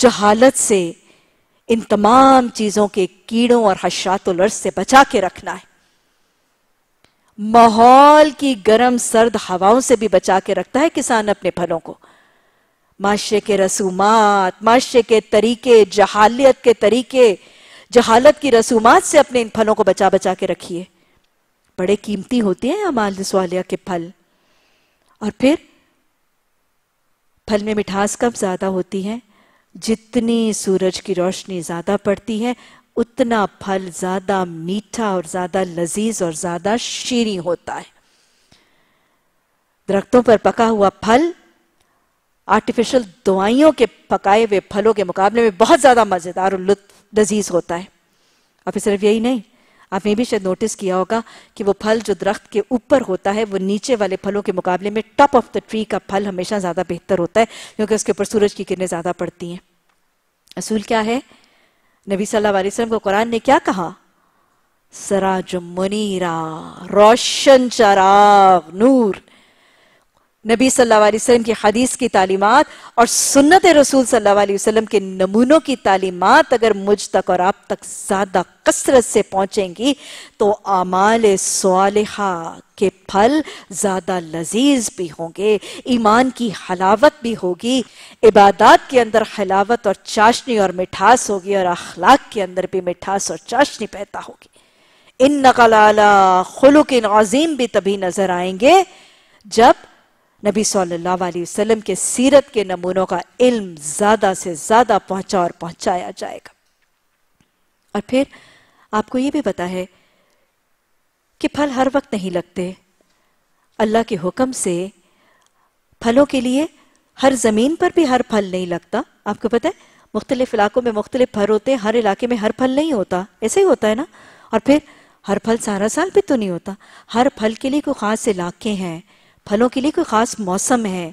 जहालत से इन तमाम चीज़ों के कीड़ों और हशातुलर्स से बचा के रखना है माहौल की गर्म सर्द हवाओं से भी बचा के रखता है किसान अपने फलों को माशरे के रसूमात माशरे के तरीके जहालियत के तरीके जहालत की रसूमात से अपने इन फलों को बचा बचा के रखिए बड़े कीमती होते हैं अमालस वालिया के फल और फिर फल में मिठास कब ज्यादा होती है जितनी सूरज की रोशनी ज्यादा पड़ती है उतना फल ज्यादा मीठा और ज्यादा लजीज और ज्यादा शीरी होता है दरख्तों पर पका हुआ फल आर्टिफिशियल दवाइयों के पकाए हुए फलों के मुकाबले में बहुत ज्यादा मजेदार और लुत्फ लजीज होता है और फिर सिर्फ यही नहीं आपने भी शायद नोटिस किया होगा कि वो फल जो दरख्त के ऊपर होता है वो नीचे वाले फलों के मुकाबले में टॉप ऑफ द ट्री का फल हमेशा ज्यादा बेहतर होता है क्योंकि उसके ऊपर सूरज की किरणें ज्यादा पड़ती हैं असूल क्या है नबी सल्लल्लाहु अलैहि वसल्लम को कुरान ने क्या कहा सराज मुनीरा रोशन चराग नूर नबी सल्लल्लाहु अलैहि की हदीस की तालीमत और सुन्नत रसूल सल्लल्लाहु अलैहि के नमूनों की तालीमत अगर मुझ तक और आप तक ज़्यादा कसरत से पहुंचेंगी तो आमाल सालहा के फल ज़्यादा लजीज भी होंगे ईमान की हलावत भी होगी इबादत के अंदर हलावत और चाशनी और मिठास होगी और अखलाक के अंदर भी मिठास और चाशनी पैदा होगी इन नकलाला खुलुक इन अजीम भी तभी नजर आएंगे जब नबी सल्लल्लाहु अलैहि वसल्लम के सीरत के नमूनों का इल्म ज़्यादा से ज़्यादा पहुंचा और पहुंचाया जाएगा और फिर आपको ये भी पता है कि फल हर वक्त नहीं लगते अल्लाह के हुक्म से फलों के लिए हर ज़मीन पर भी हर फल नहीं लगता आपको पता है मुख्तलिफ इलाकों में मुख्तलिफ फल होते हैं हर इलाके में हर फल नहीं होता ऐसे ही होता है ना और फिर हर फल सारा साल भी तो नहीं होता हर फल के लिए कोई ख़ास इलाके हैं फलों के लिए कोई ख़ास मौसम है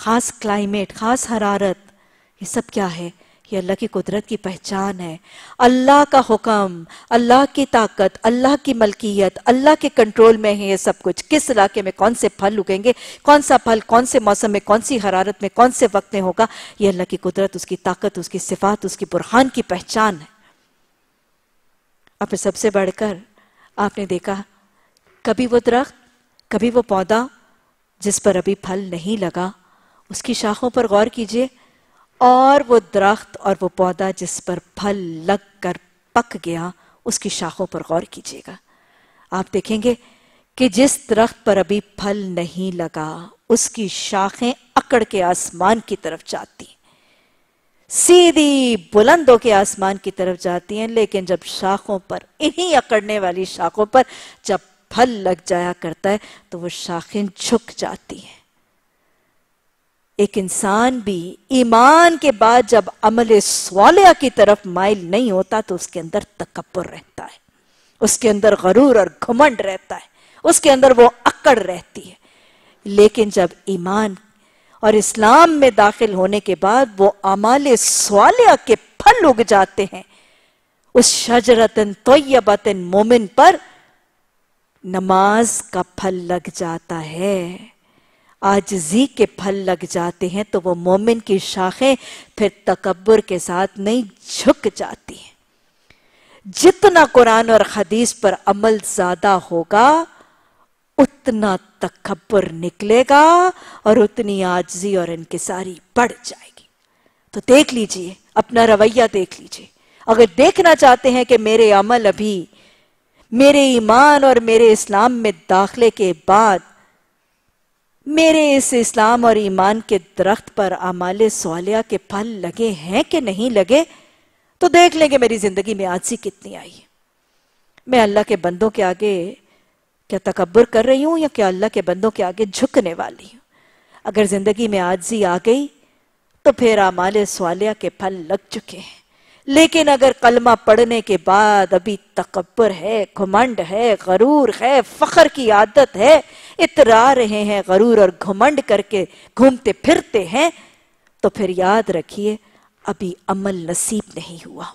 ख़ास क्लाइमेट ख़ास हरारत ये सब क्या है ये अल्लाह की कुदरत की पहचान है अल्लाह का हुक्म अल्लाह की ताकत अल्लाह की मलकियत अल्लाह के कंट्रोल में है ये सब कुछ किस इलाके में कौन से फल उगेंगे कौन सा फल कौन से मौसम में कौन सी हरारत में कौन से वक्त में होगा ये अल्लाह की कुदरत उसकी ताकत उसकी सिफात उसकी बुरहान की पहचान है अब सबसे बढ़कर आपने देखा कभी वो दरख्त कभी वो पौधा जिस पर अभी फल नहीं लगा उसकी शाखों पर गौर कीजिए और वो दरख्त और वो पौधा जिस पर फल लग कर पक गया उसकी शाखों पर गौर कीजिएगा आप देखेंगे कि जिस दरख्त पर अभी फल नहीं लगा उसकी शाखें अकड़ के आसमान की तरफ जाती सीधी बुलंदों के आसमान की तरफ जाती हैं लेकिन जब शाखों पर इन्हीं अकड़ने वाली शाखों पर जब फल लग जाया करता है तो वो शाखें झुक जाती हैं एक इंसान भी ईमान के बाद जब अमल सवालिया की तरफ माइल नहीं होता तो उसके अंदर तकबर रहता है उसके अंदर गरूर और घुमंड रहता है उसके अंदर वो अकड़ रहती है लेकिन जब ईमान और इस्लाम में दाखिल होने के बाद वो अमाल सवालिया के फल उग जाते हैं उस शजरतन तोयबतन मोमिन पर नमाज का फल लग जाता है आजजी के फल लग जाते हैं तो वो मोमिन की शाखें फिर तकबर के साथ नहीं झुक जाती हैं जितना कुरान और हदीस पर अमल ज्यादा होगा उतना तकबर निकलेगा और उतनी आजजी और इनकिसारी बढ़ जाएगी तो देख लीजिए अपना रवैया देख लीजिए अगर देखना चाहते हैं कि मेरे अमल अभी मेरे ईमान और मेरे इस्लाम में दाखिले के बाद मेरे इस इस्लाम और ईमान के दरख्त पर आमाले सवालिया के फल लगे हैं कि नहीं लगे तो देख लेंगे मेरी जिंदगी में आजी कितनी आई है मैं अल्लाह के बंदों के आगे क्या तकबर कर रही हूं या क्या अल्लाह के बंदों के आगे झुकने वाली हूं अगर जिंदगी में आजी आ गई तो फिर आमाले सवालिया के फल लग चुके हैं लेकिन अगर कलमा पढ़ने के बाद अभी तकबर है घुमंड है गरूर है फखर की आदत है इतरा रहे हैं गरूर और घुमंड करके घूमते फिरते हैं तो फिर याद रखिए अभी अमल नसीब नहीं हुआ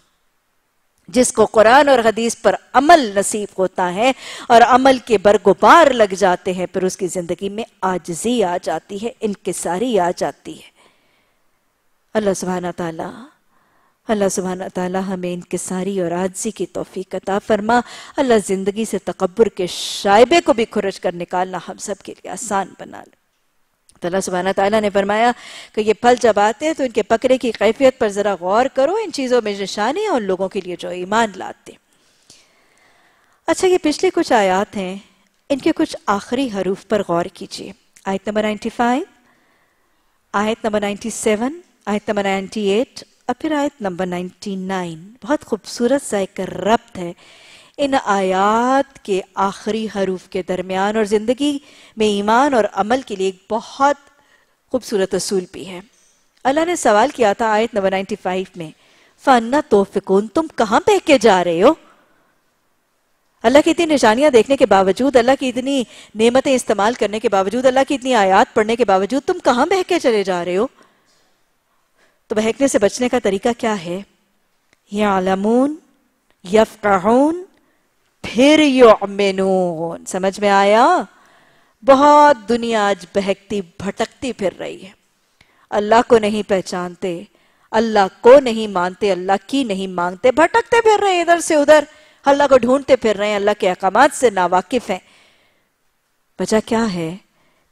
जिसको कुरान और हदीस पर अमल नसीब होता है और अमल के बरगुबार लग जाते हैं फिर उसकी जिंदगी में आजजी आ जाती है इनकसारी आ जाती है अल्लाह सुबहाना तला अल्लाह सुबहान ताली हमें इनके सारी और आजी की तोफ़ी कता फरमा अल्लाह ज़िंदगी से तकबर के शायबे को भी खुरज कर निकालना हम सब के लिए आसान बना ले तो अल्लाह सुबहाना तला ने फरमाया कि ये फल जब आते हैं तो इनके पकड़े की कैफियत पर ज़रा गौर करो इन चीज़ों में निशानी और लोगों के लिए जो ईमान लाते अच्छा ये पिछले कुछ आयात हैं इनके कुछ आखिरी हरूफ पर गौर कीजिए आयत नंबर नाइन्टी फाइव आयत नंबर नाइन्टी सेवन आयत नंबर नाइन्टी एट और फिर आयत नंबर 99 बहुत खूबसूरत सा रब्त है इन आयात के आखिरी हरूफ के दरमियान और ज़िंदगी में ईमान और अमल के लिए एक बहुत खूबसूरत असूल भी है अल्लाह ने सवाल किया था आयत नंबर 95 में फ़न्ना तोफ़िकून तुम कहाँ के जा रहे हो अल्लाह की इतनी निशानियां देखने के बावजूद अल्लाह की इतनी नियमतें इस्तेमाल करने के बावजूद अल्लाह की इतनी आयात पढ़ने के बावजूद तुम कहाँ बह के चले जा रहे हो तो बहकने से बचने का तरीका क्या है यालमून यफकाहून फिर अमेनून समझ में आया बहुत दुनिया आज बहकती भटकती फिर रही है अल्लाह को नहीं पहचानते अल्लाह को नहीं मानते अल्लाह की नहीं मांगते भटकते फिर रहे इधर से उधर अल्लाह को ढूंढते फिर रहे हैं अल्लाह के अहकाम से नावाकिफ हैं वजह क्या है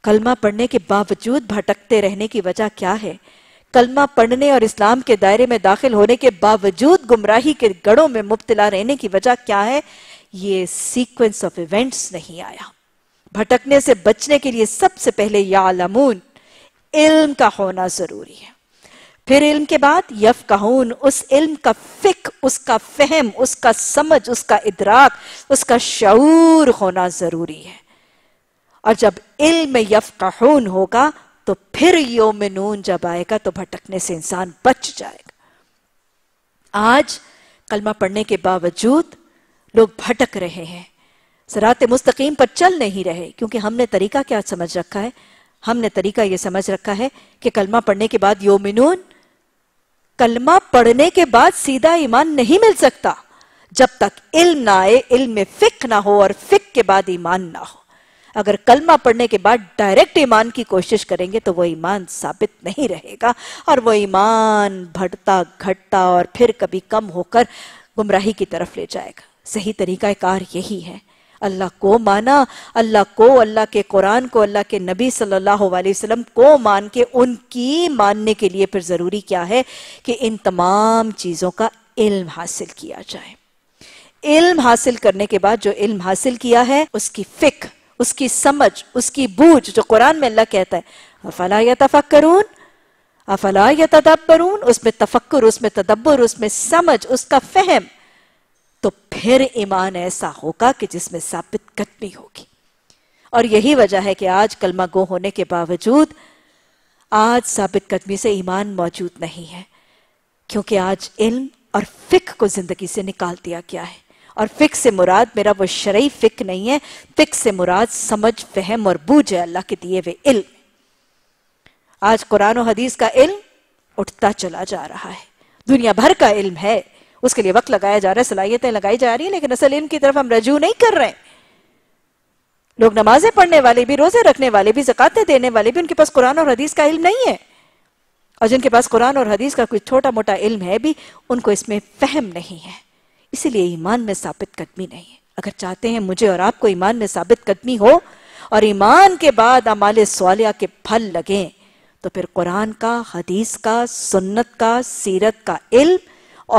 कलमा पढ़ने के बावजूद भटकते रहने की वजह क्या है कलमा पढ़ने और इस्लाम के दायरे में दाखिल होने के बावजूद गुमराही के गढ़ों में मुबतला रहने की वजह क्या है ये सीक्वेंस ऑफ इवेंट्स नहीं आया भटकने से बचने के लिए सबसे पहले यालमून इल्म का होना जरूरी है फिर इल्म के बाद यफ कहून उस इल्म का फिक उसका फहम उसका समझ उसका इदराक उसका शूर होना जरूरी है और जब इल्म यफ कहून होगा तो फिर योम नून जब आएगा तो भटकने से इंसान बच जाएगा आज कलमा पढ़ने के बावजूद लोग भटक रहे हैं सरात मुस्तकीम पर चल नहीं रहे क्योंकि हमने तरीका क्या समझ रखा है हमने तरीका यह समझ रखा है कि कलमा पढ़ने के बाद योमिनून कलमा पढ़ने के बाद सीधा ईमान नहीं मिल सकता जब तक इल्म ना आए इल्म में फिक ना हो और फिक के बाद ईमान ना हो अगर कलमा पढ़ने के बाद डायरेक्ट ईमान की कोशिश करेंगे तो वो ईमान साबित नहीं रहेगा और वो ईमान भटता घटता और फिर कभी कम होकर गुमराही की तरफ ले जाएगा सही तरीका कार यही है अल्लाह को माना अल्लाह को अल्लाह के कुरान को अल्लाह के नबी सल्लल्लाहु अलैहि वसल्लम को मान के उनकी मानने के लिए फिर ज़रूरी क्या है कि इन तमाम चीज़ों का इल्म हासिल किया जाए इल्म हासिल करने के बाद जो इल्म हासिल किया है उसकी फिक्र उसकी समझ उसकी बूझ जो कुरान में अल्लाह कहता है अफला या तफक्रून अफला या तदब्बरून उसमें तफक्र उसमें तदब्बर उसमें समझ उसका फहम तो फिर ईमान ऐसा होगा कि जिसमें साबित कटनी होगी और यही वजह है कि आज कलमा गो होने के बावजूद आज साबित कदमी से ईमान मौजूद नहीं है क्योंकि आज इल्म और फिक को जिंदगी से निकाल दिया गया है और फिक से मुराद मेरा वो शरय फिक नहीं है फिक से मुराद समझ फहम और बूझ है अल्लाह के दिए हुए इल्म आज कुरान और हदीस का इल्म उठता चला जा रहा है दुनिया भर का इल्म है उसके लिए वक्त लगाया जा रहा है सलाहियतें लगाई जा रही है लेकिन असल इल्म की तरफ हम रजू नहीं कर रहे हैं लोग नमाजें पढ़ने वाले भी रोजे रखने वाले भी जकते देने वाले भी उनके पास कुरान और हदीस का इल्म नहीं है और जिनके पास कुरान और हदीस का कुछ छोटा मोटा इल्म है भी उनको इसमें फहम नहीं है इसलिए ईमान में साबित कदमी नहीं है अगर चाहते हैं मुझे और आपको ईमान में साबित कदमी हो और ईमान के बाद अमाल सवालिया के फल लगे तो फिर कुरान का हदीस का सुन्नत का सीरत का इल्म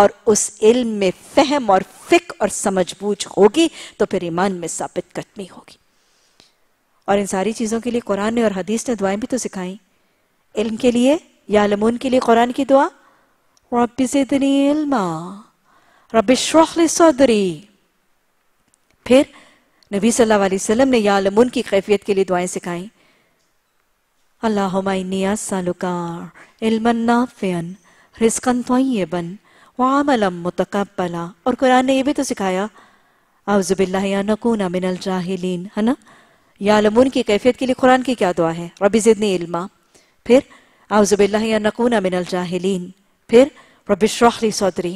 और उस इल्म में फहम और फिक और समझबूझ होगी तो फिर ईमान में साबित कटनी होगी और इन सारी चीज़ों के लिए कुरान ने और हदीस ने दुआएं भी तो सिखाई इल्म के लिए या लमून के लिए कुरान की दुआ रब इतनी इल्मा रबिश्रह सौदरी फिर नबी सल्लल्लाहु अलैहि वसल्लम ने या लमुन की कैफियत के लिए दुआएं सिखाई अल्लाफ़ियन रिस्कन तयबन वामलम मुतकबला और कुरान ने यह भी तो सिखाया आउज़बिल्लाकूना मिनल है ना या लमुन की कैफियत के लिए कुरान की क्या दुआ है रबी ज़िदनी इल्मा फिर आउज़बिल्लाकूना मिनल जाहिलीन फिर रबिशरखली सौदरी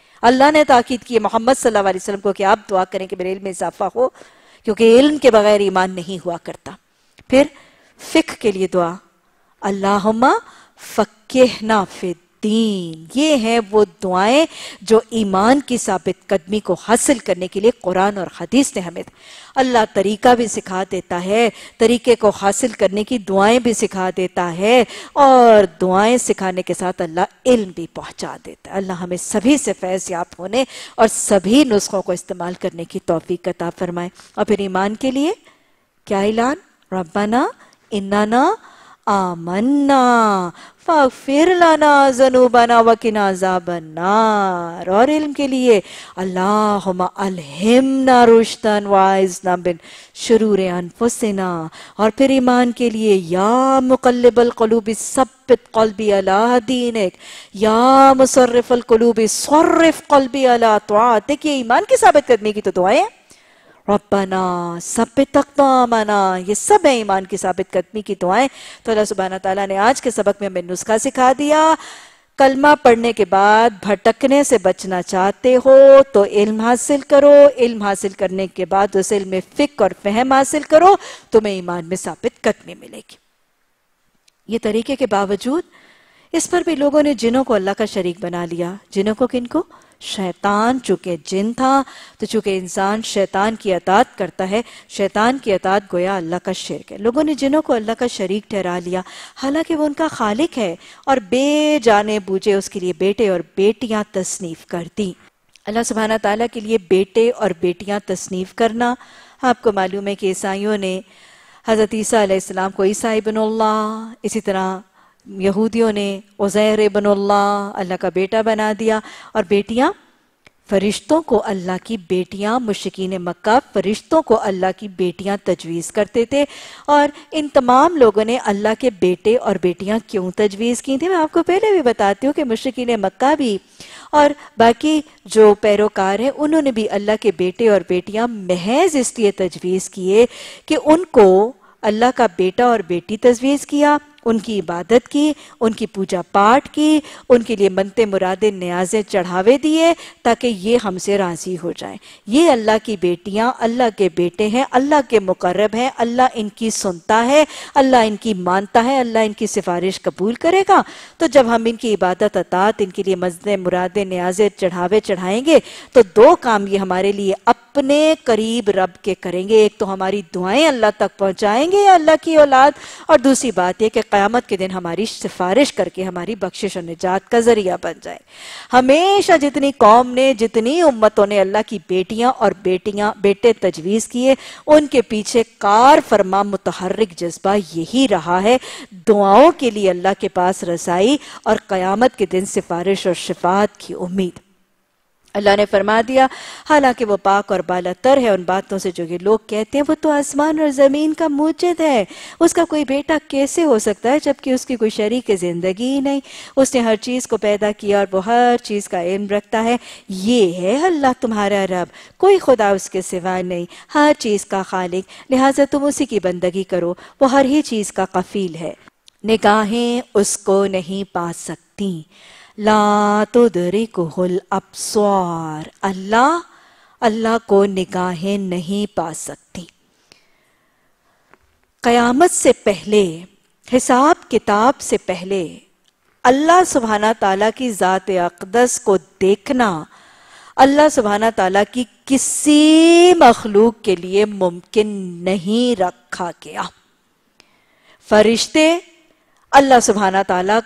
अल्लाह ने ताक़ीद की मोहम्मद सल्लल्लाहु अलैहि को कि आप दुआ करें कि मेरे इल्म में इजाफा हो क्योंकि इल्म के बगैर ईमान नहीं हुआ करता फिर फ़िक के लिए दुआ अल्लाह फ़क्ना फिद दीन ये हैं वो दुआएं जो ईमान की साबित कदमी को हासिल करने के लिए कुरान और हदीस ने हमें अल्लाह तरीका भी सिखा देता है तरीके को हासिल करने की दुआएं भी सिखा देता है और दुआएं सिखाने के साथ अल्लाह इल्म भी पहुंचा देता है अल्लाह हमें सभी से फैज याब होने और सभी नुस्खों को इस्तेमाल करने की तोफ़ी कता फरमाए और फिर ईमान के लिए क्या ऐलान रबाना इन्ना आमन्ना फिर लाना जनूबाना वकिना जाबनार और इल्म के लिए अल्लाह ना रुश्तन वाइज ना बिन शुरूर अनफुसना और फिर ईमान के लिए या मुकलबल कलूबी सबित कलबी अला दीनक या मुसरफ़ल कलूबी सर्रफ़ कलबी अला तो ईमान की साबित करने की तो दुआएं रब्बाना सबित मना ये सब है ईमान की साबित कदमी की दुआएं तो अल्लाह सुबहाना तला ने आज के सबक में हमें नुस्खा सिखा दिया कलमा पढ़ने के बाद भटकने से बचना चाहते हो तो इल्म हासिल करो इल्म हासिल करने के बाद उस इल्म में फिक और फहम हासिल करो तुम्हें ईमान में साबित कदमी मिलेगी ये तरीके के बावजूद इस पर भी लोगों ने जिनों को अल्लाह का शरीक बना लिया जिनों को किनको शैतान चूंकि जिन था तो चूंकि इंसान शैतान की अतात करता है शैतान की अतात गोया अल्लाह का शिरक है लोगों ने जिनों को अल्लाह का शरीक ठहरा लिया हालांकि वो उनका खालिक है और बे जाने बूझे उसके लिए बेटे और बेटियां तसनीफ कर दी अल्लाह सुबहाना तला के लिए बेटे और बेटियां तसनीफ करना आपको मालूम है कि ईसाइयों ने हज़रत ईसा को ईसा इबन इसी तरह यहूदियों ने उज़ैर बनल्ला अल्लाह का बेटा बना दिया और बेटियां फरिश्तों को अल्लाह की बेटियां मुश्किन मक्का फरिश्तों को अल्लाह की बेटियां तजवीज़ करते थे और इन तमाम लोगों ने अल्लाह के बेटे और बेटियां क्यों तजवीज़ की थी मैं आपको पहले भी बताती हूँ कि मुश्किन मक्का भी और बाकी जो पैरोकार हैं उन्होंने भी अल्लाह के बेटे और बेटियां महज इसलिए तजवीज़ किए कि उनको अल्लाह का बेटा और बेटी तजवीज़ किया उनकी इबादत की उनकी पूजा पाठ की उनके लिए मनते मुरादे न्याजें चढ़ावे दिए ताकि ये हमसे राज़ी हो जाए ये अल्लाह की बेटियाँ अल्लाह के बेटे हैं अल्लाह के मुकर्रब हैं अल्लाह इनकी सुनता है अल्लाह इनकी मानता है अल्लाह इनकी सिफारिश कबूल करेगा तो जब हम इनकी इबादत अतात इनके लिए मजदे मुरादे न्याजें चढ़ावे चढ़ाएंगे तो दो काम ये हमारे लिए अब अपने करीब रब के करेंगे एक तो हमारी दुआएं अल्लाह तक पहुंचाएंगे अल्लाह की औलाद और दूसरी बात यह कि क़्यामत के दिन हमारी सिफारिश करके हमारी बख्शिश और निजात का जरिया बन जाए हमेशा जितनी कौम ने जितनी उम्मतों ने अल्लाह की बेटियां और बेटियां बेटे तजवीज़ किए उनके पीछे कार फरमा मुतहरिक जज्बा यही रहा है दुआओं के लिए अल्लाह के पास रसाई और क़्यामत के दिन सिफारिश और शिफात की उम्मीद अल्लाह ने फरमा दिया हालांकि वो पाक और बाला तर है उन बातों से जो ये लोग कहते हैं वो तो आसमान और ज़मीन का मोजद है उसका कोई बेटा कैसे हो सकता है जबकि उसकी कोई शरीक ज़िंदगी ही नहीं उसने हर चीज़ को पैदा किया और वो हर चीज़ का इम रखता है ये है अल्लाह तुम्हारा रब कोई खुदा उसके सिवा नहीं हर चीज़ का खालिक लिहाजा तुम उसी की बंदगी करो वो हर ही चीज़ का कफील है निगाहें उसको नहीं पा सकती ला तो दरे कोहल अपस्वार अल्लाह अल्लाह को निगाहें नहीं पा सकती क़यामत से पहले हिसाब किताब से पहले अल्लाह सुबहाना ताला की ज़ात अकदस को देखना अल्लाह सुबहाना ताला की किसी मखलूक के लिए मुमकिन नहीं रखा गया फरिश्ते अल्लाह सुबहाना ताला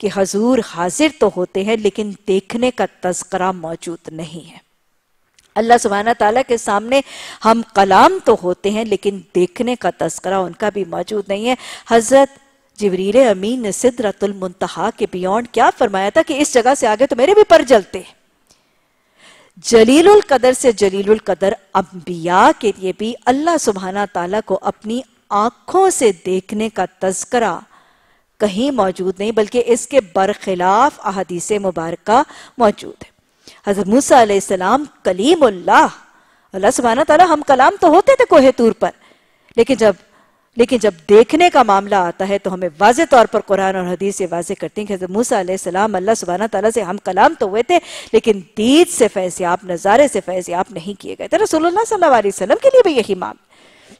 कि हजूर हाजिर तो होते हैं लेकिन देखने का तस्करा मौजूद नहीं है अल्लाह सुबहाना तला के सामने हम कलाम तो होते हैं लेकिन देखने का तस्करा उनका भी मौजूद नहीं है हजरत जबरीर अमीन ने सिदरतुल मुंतहा के बियॉन्ड क्या फरमाया था कि इस जगह से आगे तो मेरे भी पर जलते हैं जलीलुल कदर से जलीलुल कदर अंबिया के लिए भी अल्लाह सुबहाना तला को अपनी आंखों से देखने का तस्करा कहीं मौजूद नहीं बल्कि इसके बरखिलाफ अहादीस मुबारक मौजूद है हजरत मूसा कलीम अल्लाह सुबहाना तला हम कलाम तो होते थे कोहे तूर पर लेकिन जब लेकिन जब देखने का मामला आता है तो हमें वाज तौर पर कुरान और हदीस ये वाज करती हैं कि मूसा सलाम अल्लाह सुबहाना तला से हम कलाम तो हुए थे लेकिन दीद से फैज़ आप नज़ारे से फैज़ आप नहीं किए गए थे रसोल्ला सल्ला वसलम के लिए भी यही मामला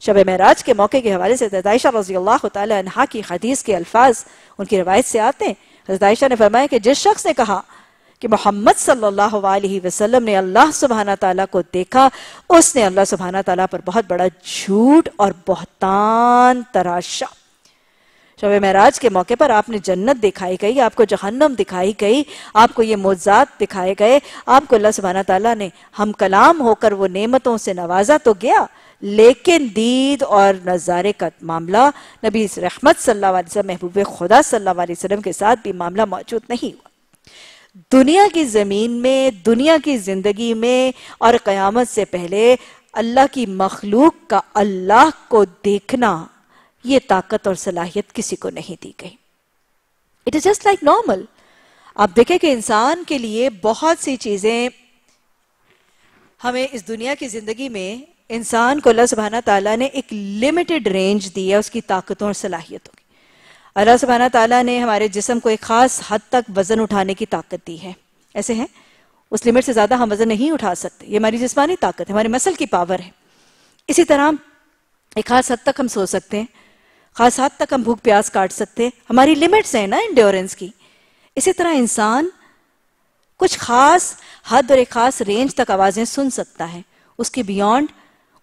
शब महराज के मौके के हवाले से हजरत रजी अल्लाह की हदीस के अल्फाज उनकी रवायत से आते हैं हजरत ने फरमाया कि जिस शख्स ने कहा कि मोहम्मद सल्लल्लाहु अलैहि ने अल्लाह सुबहाना ताला को देखा उसने अल्लाह सुबहाना ताला पर बहुत बड़ा झूठ और बहुतान तराशा शब महराज के मौके पर आपने जन्नत दिखाई गई आपको जहन्नम दिखाई गई आपको ये मोजात दिखाए गए आपको अल्लाह सुबहाना ताला ने हम कलाम होकर वो नेमतों से नवाजा तो गया लेकिन दीद और नज़ारे का मामला नबी रहमत महबूब खुदा सल्ला के साथ भी मामला मौजूद नहीं हुआ दुनिया की ज़मीन में दुनिया की ज़िंदगी में और क़यामत से पहले अल्लाह की मखलूक का अल्लाह को देखना ये ताकत और सलाहियत किसी को नहीं दी गई it is just like normal आप देखें कि इंसान के लिए बहुत सी चीज़ें हमें इस दुनिया की ज़िंदगी में इंसान को अल्लाह सुबहाना तला ने एक लिमिटेड रेंज दी है उसकी ताकतों और सलाहियतों की अल्लाह सुबहाना तला ने हमारे जिसम को एक ख़ास हद तक वज़न उठाने की ताकत दी है ऐसे है उस लिमिट से ज़्यादा हम वज़न नहीं उठा सकते ये हमारी जिसमानी ताकत है हमारे मसल की पावर है इसी तरह एक ख़ास हद तक हम सो सकते हैं ख़ास हद तक हम भूख प्यास काट सकते हैं हमारी लिमिट्स हैं ना इंड्योरेंस की इसी तरह इंसान कुछ ख़ास हद और एक ख़ास रेंज तक आवाज़ें सुन सकता है उसके बियॉन्ड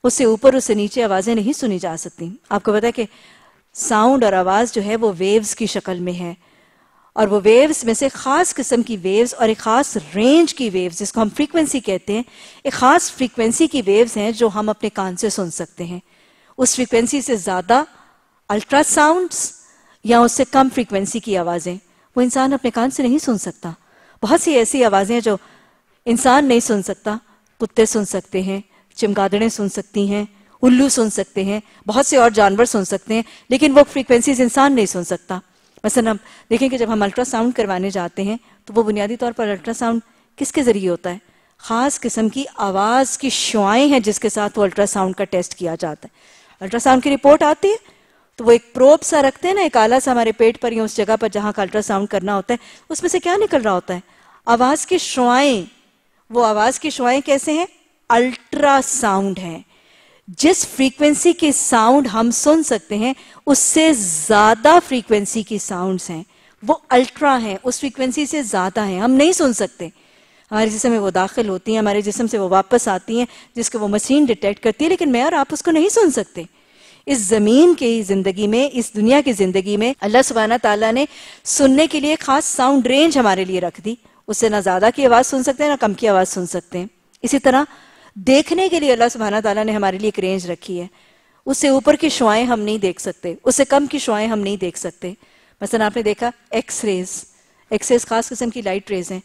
उससे ऊपर उससे नीचे आवाज़ें नहीं सुनी जा सकती आपको पता है कि साउंड और आवाज़ जो है वो वेव्स की शक्ल में है और वो वेव्स में से ख़ास किस्म की वेव्स और एक ख़ास रेंज की वेव्स जिसको हम फ्रीक्वेंसी कहते हैं एक ख़ास फ्रीक्वेंसी की वेव्स हैं जो हम अपने कान से सुन सकते हैं उस फ्रीक्वेंसी से ज़्यादा अल्ट्रासाउंड या उससे कम फ्रीक्वेंसी की आवाज़ें वो इंसान अपने कान से नहीं सुन सकता बहुत सी ऐसी आवाज़ें जो इंसान नहीं सुन सकता कुत्ते सुन सकते हैं चमगादड़े सुन सकती हैं उल्लू सुन सकते हैं बहुत से और जानवर सुन सकते हैं लेकिन वो फ्रीक्वेंसीज इंसान नहीं सुन सकता मसलन हम देखें कि जब हम अल्ट्रासाउंड करवाने जाते हैं तो वो बुनियादी तौर पर अल्ट्रासाउंड किसके ज़रिए होता है ख़ास किस्म की आवाज़ की शुआएं हैं जिसके साथ वो अल्ट्रासाउंड का टेस्ट किया जाता है अल्ट्रासाउंड की रिपोर्ट आती है तो वो एक प्रोप सा रखते हैं ना एक आला सा हमारे पेट पर या उस जगह पर जहाँ का अल्ट्रासाउंड करना होता है उसमें से क्या निकल रहा होता है आवाज़ की शुआएं वो आवाज़ की शुआएं कैसे हैं अल्ट्रासाउंड है जिस फ्रीक्वेंसी के साउंड हम सुन सकते हैं उससे ज्यादा फ्रीक्वेंसी की साउंड्स हैं वो अल्ट्रा है उस फ्रीक्वेंसी से ज्यादा है हम नहीं सुन सकते हमारे जिसम में वो दाखिल होती हैं हमारे जिसम से वो वापस आती हैं जिसको वो मशीन डिटेक्ट करती है लेकिन मैं और आप उसको नहीं सुन सकते इस जमीन की जिंदगी में इस दुनिया की जिंदगी में अल्लाह सुबहाना तला ने सुनने के लिए खास साउंड रेंज हमारे लिए रख दी उससे ना ज्यादा की आवाज सुन सकते हैं ना कम की आवाज सुन सकते हैं इसी तरह देखने के लिए अल्लाह सुबहाना तला ने हमारे लिए एक रेंज रखी है उससे ऊपर की शुआएं हम नहीं देख सकते उससे कम की शुआएं हम नहीं देख सकते मसलन आपने देखा एक्स रेज एक्स रेज खास किस्म की लाइट रेज हैं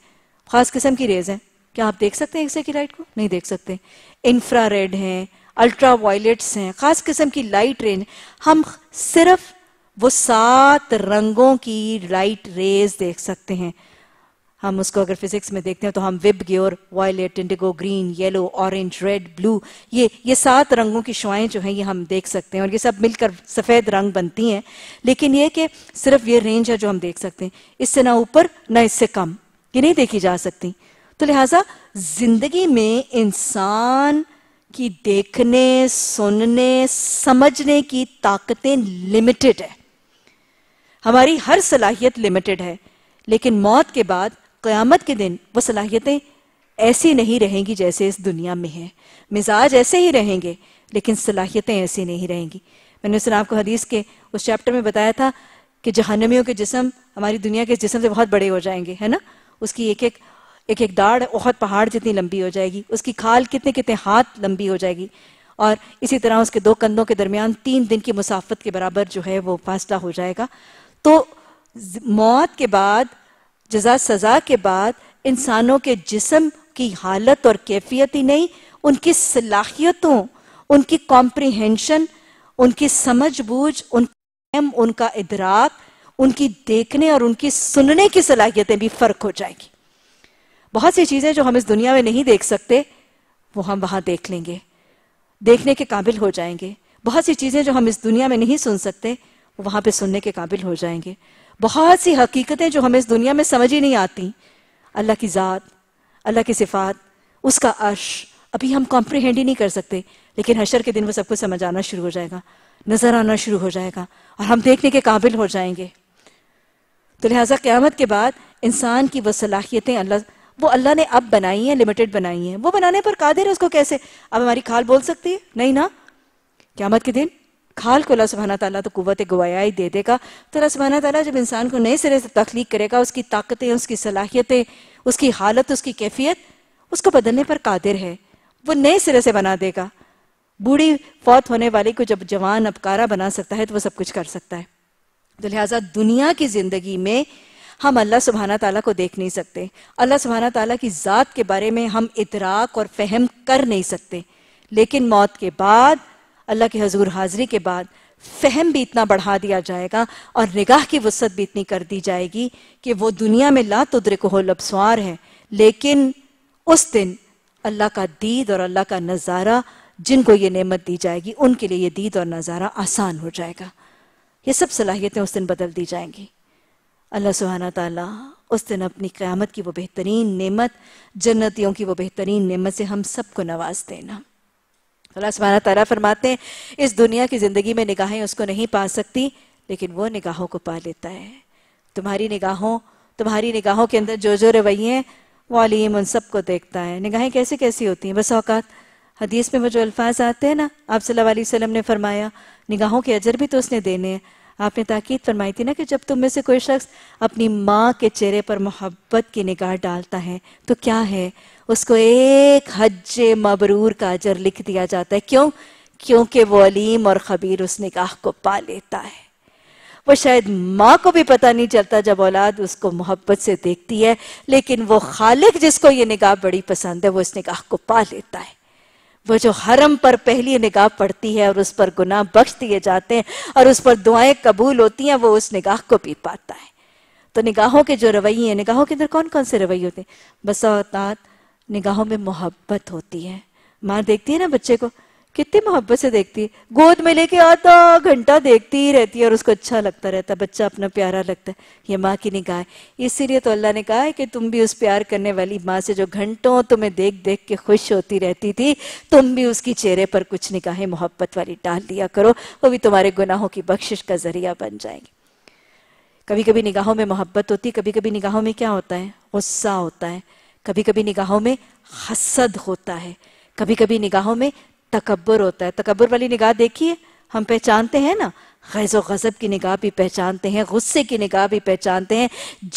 खास किस्म की रेज हैं क्या आप देख सकते हैं एक्स रे की लाइट को नहीं देख सकते इंफ्रा रेड हैं अल्ट्रा वायलेट्स हैं खास किस्म की लाइट रेंज हम सिर्फ वो सात रंगों की लाइट रेज देख सकते हैं हम उसको अगर फिजिक्स में देखते हैं तो हम VIBGYOR violet indigo green yellow orange red blue ये ये सात रंगों की शुआएं जो हैं ये हम देख सकते हैं और ये सब मिलकर सफ़ेद रंग बनती हैं लेकिन ये कि सिर्फ ये रेंज है जो हम देख सकते हैं इससे ना ऊपर ना इससे कम ये नहीं देखी जा सकती तो लिहाजा जिंदगी में इंसान की देखने सुनने समझने की ताकतें लिमिटेड है हमारी हर सलाहियत लिमिटेड है लेकिन मौत के बाद क़यामत के दिन वो सलाहियतें ऐसी नहीं रहेंगी जैसे इस दुनिया में हैं मिजाज ऐसे ही रहेंगे लेकिन सलाहियतें ऐसी नहीं रहेंगी मैंने उस आपको हदीस के उस चैप्टर में बताया था कि जहनमियों के जिसम हमारी दुनिया के जिसम से बहुत बड़े हो जाएंगे है ना उसकी एक एक एक एक दाढ़ बहुत पहाड़ जितनी लंबी हो जाएगी उसकी खाल कितने कितने हाथ लंबी हो जाएगी और इसी तरह उसके दो कंधों के दरमियान तीन दिन की मुसाफत के बराबर जो है वो फासला हो जाएगा तो मौत के बाद जजा सजा के बाद इंसानों के जिसम की हालत और कैफियत ही नहीं उनकी सलाहियतों उनकी कॉम्प्रिहेंशन उनकी समझ बूझ उनका उनका इदराक उनकी देखने और उनकी सुनने की सलाहियतें भी फर्क हो जाएगी बहुत सी चीजें जो हम इस दुनिया में नहीं देख सकते वो हम वहां देख लेंगे देखने के काबिल हो जाएंगे बहुत सी चीजें जो हम इस दुनिया में नहीं सुन सकते वो वहां पे सुनने के काबिल हो जाएंगे बहुत सी हकीकतें जो हमें इस दुनिया में समझ ही नहीं आती अल्लाह की ज़ात अल्लाह की सिफात उसका अर्श अभी हम कॉम्प्रिहेंड ही नहीं कर सकते लेकिन हशर के दिन वो सब कुछ समझ आना शुरू हो जाएगा नज़र आना शुरू हो जाएगा और हम देखने के काबिल हो जाएंगे तो लिहाजा क़्यामत के बाद इंसान की वह सलाहियतें अल्लाह वो अल्लाह ने अब बनाई हैं लिमिटेड बनाई हैं वो बनाने पर कादिर है उसको कैसे अब हमारी खाल बोल सकती है नहीं ना क़्यामत के दिन खाल को अल्लाह सुबहाना ताली तो कुत गवायाई दे देगा तो अल्लाह सुबहाना ताली जब इंसान को नए सिरे से तख्लीक करेगा उसकी ताकतें उसकी सलाहियतें उसकी हालत उसकी कैफियत उसको बदलने पर कादिर है वो नए सिरे से बना देगा बूढ़ी फौत होने वाली को जब जवान अपकारा बना सकता है तो वह सब कुछ कर सकता है तो लिहाजा दुनिया की ज़िंदगी में हम अल्लाह सुबहाना तला को देख नहीं सकते अल्लाह सुबहाना तला की ज़ात के बारे में हम इतराक और फहम कर नहीं सकते लेकिन मौत के बाद अल्लाह के हजूर हाजिरी के बाद फहम भी इतना बढ़ा दिया जाएगा और निगाह की वसत भी इतनी कर दी जाएगी कि वो दुनिया में ला हो लबसवार है लेकिन उस दिन अल्लाह का दीद और अल्लाह का नज़ारा जिनको ये नेमत दी जाएगी उनके लिए ये दीद और नज़ारा आसान हो जाएगा ये सब सलाहियतें उस दिन बदल दी जाएंगी अल्लाह सुहाना तला उस दिन अपनी क़्यामत की वो बेहतरीन नेमत जन्नतियों की वो बेहतरीन नेमत से हम सबको नवाज देना अल्लाह सुबहाना तारा फरमाते हैं इस दुनिया की ज़िंदगी में निगाहें उसको नहीं पा सकती लेकिन वो निगाहों को पा लेता है तुम्हारी निगाहों तुम्हारी निगाहों के अंदर जो जो रवैये वो अलीम उन सबको देखता है निगाहें कैसे कैसी होती हैं बस औकात हदीस में वो जो अल्फाज आते हैं ना आप सल्लल्लाहु अलैहि वसल्लम ने फरमाया निगाहों के अजर भी तो उसने देने हैं आपने ताकीद फरमाई थी ना कि जब तुम में से कोई शख्स अपनी माँ के चेहरे पर मोहब्बत की निगाह डालता है तो क्या है उसको एक हज मबरूर का अजर लिख दिया जाता है क्यों क्योंकि वो अलीम और खबीर उस निकाह को पा लेता है वो शायद माँ को भी पता नहीं चलता जब औलाद उसको मोहब्बत से देखती है लेकिन वो खालिक जिसको ये निकाह बड़ी पसंद है वो इस निगाह को पा लेता है वो जो हरम पर पहली निगाह पड़ती है और उस पर गुनाह बख्श दिए जाते हैं और उस पर दुआएं कबूल होती हैं वो उस निगाह को भी पाता है तो निगाहों के जो रवैये हैं निगाहों के अंदर कौन कौन से रवैये होते हैं बसात निगाहों में मोहब्बत होती है माँ देखती है ना बच्चे को कितनी मोहब्बत से देखती है गोद में लेके आधा घंटा देखती ही रहती है और उसको अच्छा लगता रहता है बच्चा अपना प्यारा लगता है ये माँ की निगाह है इसीलिए तो अल्लाह ने कहा है कि तुम भी उस प्यार करने वाली माँ से जो घंटों तुम्हें देख देख के खुश होती रहती थी तुम भी उसकी चेहरे पर कुछ निगाहें मोहब्बत वाली डाल दिया करो वो भी तुम्हारे गुनाहों की बख्शिश का जरिया बन जाएंगे कभी कभी निगाहों में मोहब्बत होती कभी कभी निगाहों में क्या होता है गुस्सा होता है कभी कभी निगाहों में हसद होता है कभी कभी निगाहों में तकबर होता है तकबर वाली निगाह देखिए हम पहचानते हैं ना गैज़ गज़ब की निगाह भी पहचानते हैं गुस्से की निगाह भी पहचानते हैं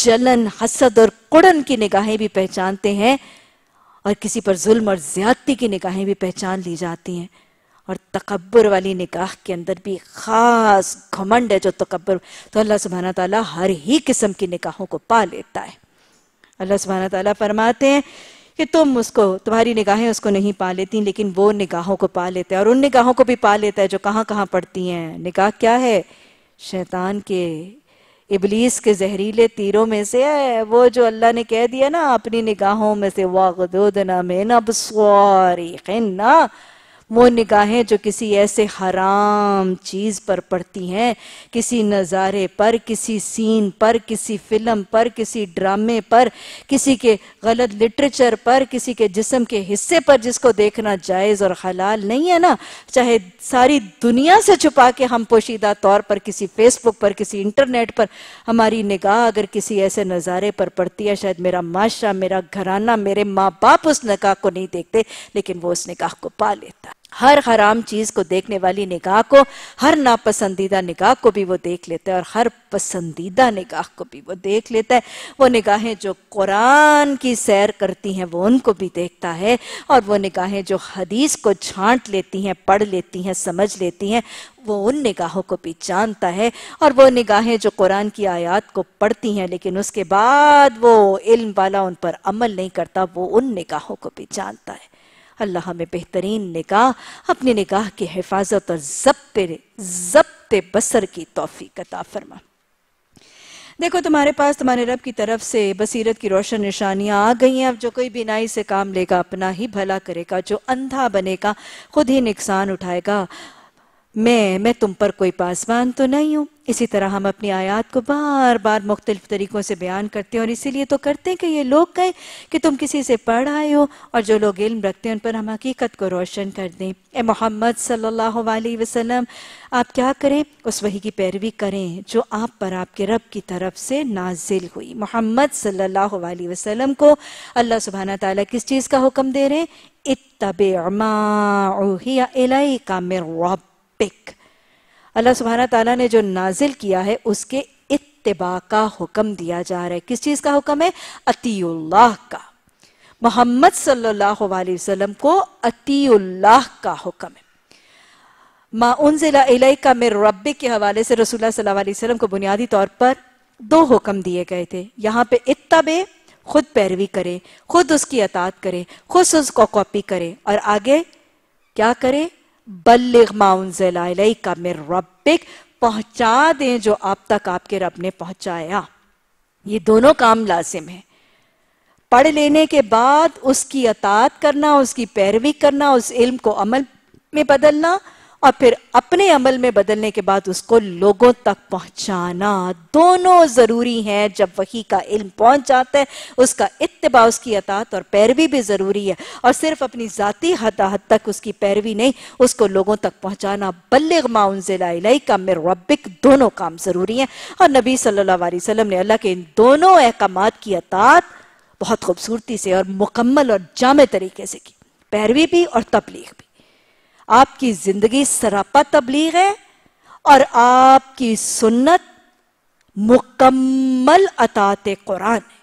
जलन हसद और कुड़न की निगाहें भी पहचानते हैं और किसी पर जुल्म और ज्यादती की निगाहें भी पहचान ली जाती हैं और तकबर वाली निगाह के अंदर भी ख़ास घमंड है जो तकबर तो अल्लाह सुबहाना तला हर ही किस्म की निगाहों को पा लेता है अल्लाह सुबहाना तला फरमाते हैं कि तुम उसको तुम्हारी निगाहें उसको नहीं पा लेती लेकिन वो निगाहों को पा लेते हैं और उन निगाहों को भी पा लेता है जो कहाँ कहाँ पड़ती हैं निगाह क्या है शैतान के इबलीस के जहरीले तीरों में से है वो जो अल्लाह ने कह दिया ना अपनी निगाहों में से वाह ना वो निगाहें जो किसी ऐसे हराम चीज पर पड़ती हैं किसी नज़ारे पर किसी सीन पर किसी फिल्म पर किसी ड्रामे पर किसी के गलत लिटरेचर पर किसी के जिस्म के हिस्से पर जिसको देखना जायज़ और हलाल नहीं है ना चाहे सारी दुनिया से छुपा के हम पोशीदा तौर पर किसी फेसबुक पर किसी इंटरनेट पर हमारी निगाह अगर किसी ऐसे नज़ारे पर पड़ती है शायद मेरा माशरा मेरा घराना मेरे माँ बाप उस निकाह को नहीं देखते लेकिन वो उस निगाह को पा लेता हर हराम चीज को देखने वाली निगाह को हर नापसंदीदा निगाह को भी वो देख लेता है और हर पसंदीदा निगाह को भी वो देख लेता है वो निगाहें जो कुरान की सैर करती हैं वो उनको भी देखता है और वो निगाहें जो हदीस को छांट लेती हैं पढ़ लेती हैं समझ लेती हैं वो उन निगाहों को भी जानता है और वो निगाहें जो कुरान की आयात को पढ़ती हैं लेकिन उसके बाद वो इल्म वाला उन पर अमल नहीं करता वो उन निगाहों को भी जानता है अल्लाह हमें बेहतरीन निगाह अपनी निगाह की हिफाजत और जब्त जब्त बसर की तोफ़ी कता फरमा देखो तुम्हारे पास तुम्हारे रब की तरफ से बसीरत की रोशन निशानियां आ गई हैं अब जो कोई बिनाई से काम लेगा अपना ही भला करेगा जो अंधा बनेगा खुद ही नुकसान उठाएगा मैं मैं तुम पर कोई पासवान तो नहीं हूँ इसी तरह हम अपनी आयात को बार बार मुख्तलिफ तरीक़ों से बयान करते हैं और इसीलिए तो करते हैं कि ये लोग कहें कि तुम किसी से पढ़ आए हो और जो लोग इल्म रखते हैं उन पर हम हकीकत को रोशन कर दें ए मोहम्मद सल्लल्लाहु अलैहि वसल्लम आप क्या करें उस वही की पैरवी करें जो आप पर आपके रब की तरफ से नाजिल हुई मोहम्मद सल्लल्लाहु अलैहि वसल्लम को अल्लाह सुबहाना ताली किस चीज़ का हुक्म दे रहे हैं इतबे का मेर रब पिक अल्लाह सुबहाना तला ने जो नाजिल किया है उसके इतबा का हुक्म दिया जा रहा है किस चीज़ का हुक्म है अतीउल्लाह का मोहम्मद सल्लल्लाहु अलैहि वसल्लम को अतीउल्लाह का हुक्म है माउन का मेरे रब के हवाले से रसूल सल्लल्लाहु अलैहि वसल्लम को बुनियादी तौर पर दो हुक्म दिए गए थे यहाँ पे इतबे खुद पैरवी करे खुद उसकी अतात करे खुद उसको कॉपी करे और आगे क्या करे बल्लिग माउनजलाई का मेर रबिक पहुंचा दें जो आप तक आपके रब ने पहुंचाया ये दोनों काम लाजिम है पढ़ लेने के बाद उसकी अतात करना उसकी पैरवी करना उस इल्म को अमल में बदलना और फिर अपने अमल में बदलने के बाद उसको लोगों तक पहुंचाना दोनों जरूरी हैं जब वही का इल्म पहुंच जाता है उसका इतबा उसकी अतात और पैरवी भी जरूरी है और सिर्फ अपनी ज़ाती हताहत तक उसकी पैरवी नहीं उसको लोगों तक पहुंचाना बल्लग माउन जिलाई का मिरबिक दोनों काम जरूरी हैं और नबी सल्ला वसलम ने अल्लाह के इन दोनों अहकाम की अतात बहुत खूबसूरती से और मुकम्मल और जाम तरीके से की पैरवी भी और तबलीग भी आपकी जिंदगी सरापा तबलीग है और आपकी सुन्नत मुकम्मल अतात कुरान है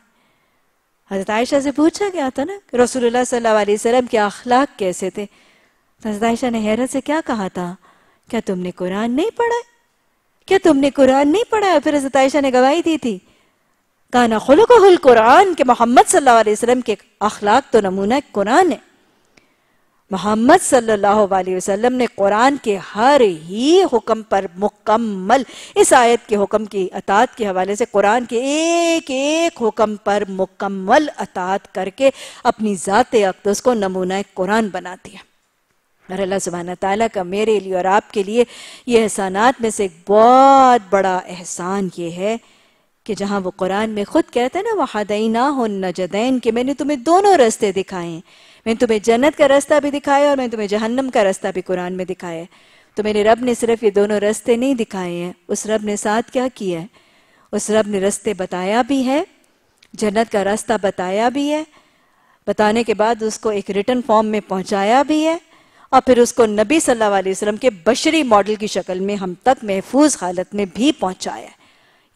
हजरत आयशा से पूछा गया था ना रसूलुल्लाह सल्लल्लाहु अलैहि वसल्लम के अखलाक कैसे थे तो हजरत आयशा ने हैरत से क्या कहा था क्या तुमने कुरान नहीं पढ़ा क्या तुमने कुरान नहीं पढ़ा है फिर हजरत आयशा ने गवाही दी थी ना खुल कुरान के मोहम्मद सल्लल्लाहु अलैहि वसल्लम के अखलाक तो नमूना कुरान है मोहम्मद सल्लल्लाहु अलैहि वसल्लम ने कुरान के हर ही हुक्म पर मुकम्मल इस आयत के हुक्म की अतात के हवाले से कुरान के एक एक हुक्म पर मुकम्मल अतात करके अपनी ज़ात अकदस को नमूना कुरान बना दिया और अल्लाह सुबहाना ताली का मेरे लिए और आपके लिए ये एहसानात में से एक बहुत बड़ा एहसान ये है कि जहाँ वो कुरान में ख़ुद कहते हैं ना वहादई ना हो नजदैन के मैंने तुम्हें दोनों रास्ते दिखाए मैंने तुम्हें जन्नत का रास्ता भी दिखाया और मैंने तुम्हें जहन्नम का रास्ता भी कुरान में दिखाया है तो मेरे रब ने सिर्फ ये दोनों रास्ते नहीं दिखाए हैं उस रब ने साथ क्या किया है उस रब ने रास्ते बताया भी है जन्नत का रास्ता बताया भी है बताने के बाद उसको एक रिटर्न फॉर्म में पहुंचाया भी है और फिर उसको नबी सल्लल्लाहु अलैहि वसल्लम के बशरी मॉडल की शक्ल में हम तक महफूज हालत में भी पहुंचाया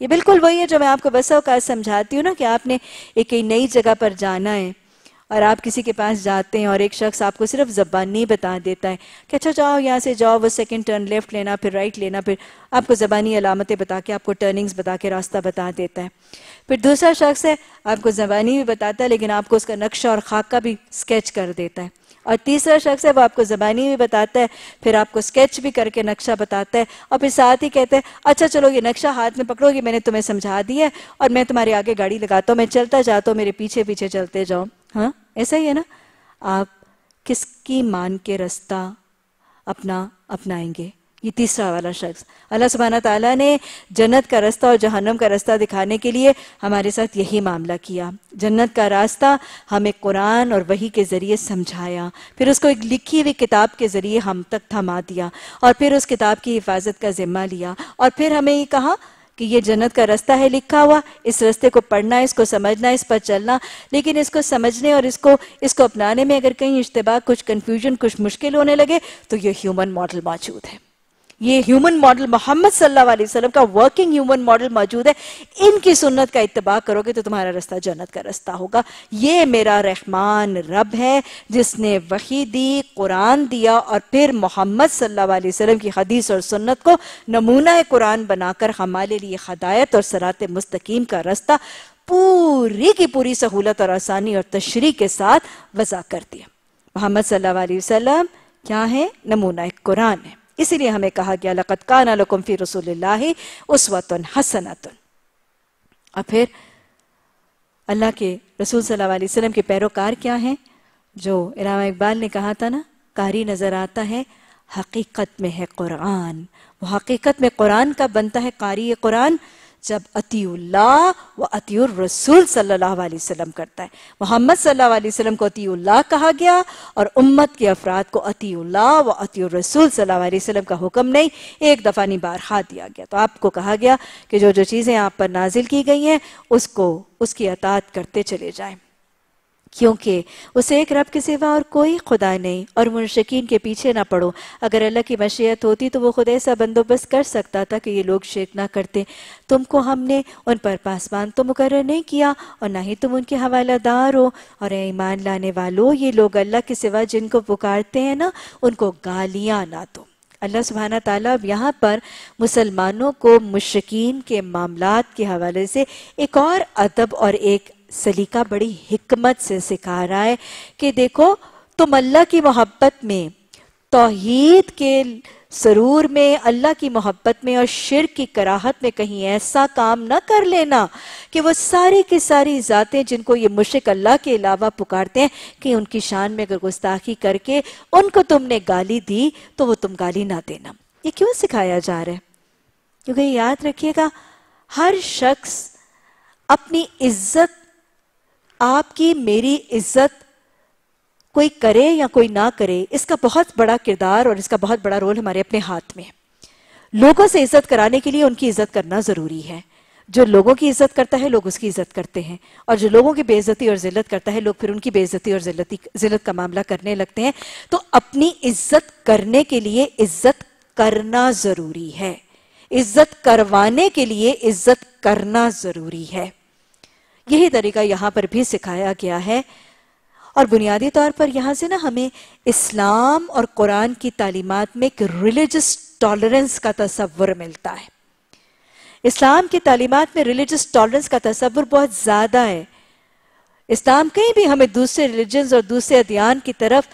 ये बिल्कुल वही है जो मैं आपको बस अवकाश समझाती हूँ ना कि आपने एक नई जगह पर जाना है और आप किसी के पास जाते हैं और एक शख्स आपको सिर्फ ज़बानी बता देता है कि अच्छा जाओ यहाँ से जाओ वो सेकंड टर्न लेफ़्ट लेना फिर राइट लेना फिर आपको ज़बानी अलामतें बता के आपको टर्निंग्स बता के रास्ता बता देता है फिर दूसरा शख्स है आपको ज़बानी भी बताता है लेकिन आपको उसका नक्शा और खाका भी स्केच कर देता है और तीसरा शख्स है वो आपको ज़बानी भी बताता है फिर आपको स्केच भी करके नक्शा बताता है और फिर साथ ही कहते हैं अच्छा चलो ये नक्शा हाथ में पकड़ोगे मैंने तुम्हें समझा दिया है और मैं तुम्हारे आगे गाड़ी लगाता हूँ मैं चलता जाता हूँ मेरे पीछे पीछे चलते जाओ हाँ ऐसा ही है ना आप किसकी मान के रास्ता अपना अपनाएंगे ये तीसरा वाला शख्स अल्लाह सुबहाना तला ने जन्नत का रास्ता और जहन्नम का रास्ता दिखाने के लिए हमारे साथ यही मामला किया जन्नत का रास्ता हमें कुरान और वही के ज़रिए समझाया फिर उसको एक लिखी हुई किताब के ज़रिए हम तक थमा दिया और फिर उस किताब की हिफाजत का ज़िम्मा लिया और फिर हमें ये कहा कि ये जन्नत का रास्ता है लिखा हुआ इस रास्ते को पढ़ना इसको समझना इस पर चलना लेकिन इसको समझने और इसको इसको अपनाने में अगर कहीं इश्तबा कुछ कन्फ्यूजन कुछ मुश्किल होने लगे तो ये ह्यूमन मॉडल मौजूद है ये ह्यूमन मॉडल मोहम्मद सल्लल्लाहु अलैहि वसल्लम का वर्किंग ह्यूमन मॉडल मौजूद है इनकी सुन्नत का इतबा करोगे तो तुम्हारा रास्ता जन्नत का रास्ता होगा ये मेरा रहमान रब है जिसने वही दी कुरान दिया और फिर मोहम्मद सल्लल्लाहु अलैहि वसल्लम की हदीस और सुन्नत को नमूना कुरान बनाकर हमारे लिए हदायत और सरात मुस्तकीम का रास्ता पूरी की पूरी सहूलत और आसानी और तशरी के साथ वजह कर दिया मोहम्मद सल्लल्लाहु अलैहि वसल्लम क्या है नमूना कुरान है इसीलिए हमें कहा गया लकत कान लकुम फी रसूल उस वतन और फिर अल्लाह के रसूल सल्लाम के पैरोकार क्या हैं जो इलामा इकबाल ने कहा था ना कारी नज़र आता है हकीकत में है कुरान वो हकीकत में कुरान का बनता है कारी कुरान जब अतीउल्ला व अतीउर रसूल सल्लल्लाहु अलैहि वसल्लम करता है मोहम्मद सल्लल्लाहु अलैहि वसल्लम को अतीउल्ला कहा गया और उम्मत के अफराद को अतीउल्ला व अतीउर रसूल सल्लल्लाहु अलैहि वसल्लम का हुक्म नहीं एक दफ़ा नहीं हाथ दिया गया तो आपको कहा गया कि जो जो चीज़ें आप पर नाजिल की गई हैं उसको उसकी अतात करते चले जाएं क्योंकि उसे एक रब के सिवा और कोई खुदा नहीं और मुनशिकीन के पीछे ना पड़ो अगर अल्लाह की मशीयत होती तो वो खुद ऐसा बंदोबस्त कर सकता था कि ये लोग शेक ना करते तुमको हमने उन पर पासवान तो मुकर नहीं किया और ना ही तुम उनके हवालादार हो और ईमान लाने वालों ये लोग अल्लाह के सिवा जिनको पुकारते हैं ना उनको गालियाँ ना दो अल्लाह सुबहाना ताला यहाँ पर मुसलमानों को मुशकीन के मामला के हवाले से एक और अदब और एक सलीका बड़ी हिकमत से सिखा रहा है कि देखो तुम अल्लाह की मोहब्बत में तोहीद के सरूर में अल्लाह की मोहब्बत में और शिर की कराहत में कहीं ऐसा काम ना कर लेना कि वो सारी की सारी ज़ातें जिनको ये मुशिक अल्लाह के अलावा पुकारते हैं कि उनकी शान में अगर गुस्ताखी करके उनको तुमने गाली दी तो वो तुम गाली ना देना ये क्यों सिखाया जा रहा है क्योंकि याद रखिएगा हर शख्स अपनी इज्जत आपकी मेरी इज्जत कोई करे या कोई ना करे इसका बहुत बड़ा किरदार और इसका बहुत बड़ा रोल हमारे अपने हाथ में है लोगों से इज्जत कराने के लिए उनकी इज्जत करना जरूरी है जो लोगों की इज्जत करता है लोग उसकी इज्जत करते हैं और जो लोगों की बेइज्जती और जिल्लत करता है लोग फिर उनकी बेइज्जती और जिल्लती जिल्लत का मामला करने लगते हैं तो अपनी इज्जत करने के लिए इज्जत करना जरूरी है इज्जत करवाने के लिए इज्जत करना जरूरी है यही तरीका यहाँ पर भी सिखाया गया है और बुनियादी तौर पर यहाँ से ना हमें इस्लाम और कुरान की तालीमत में एक रिलीजस टॉलरेंस का तस्वुर मिलता है इस्लाम की तालीमत में रिलीजस टॉलरेंस का तस्वुर बहुत ज़्यादा है इस्लाम कहीं भी हमें दूसरे रिलीजन और दूसरे अध्ययन की तरफ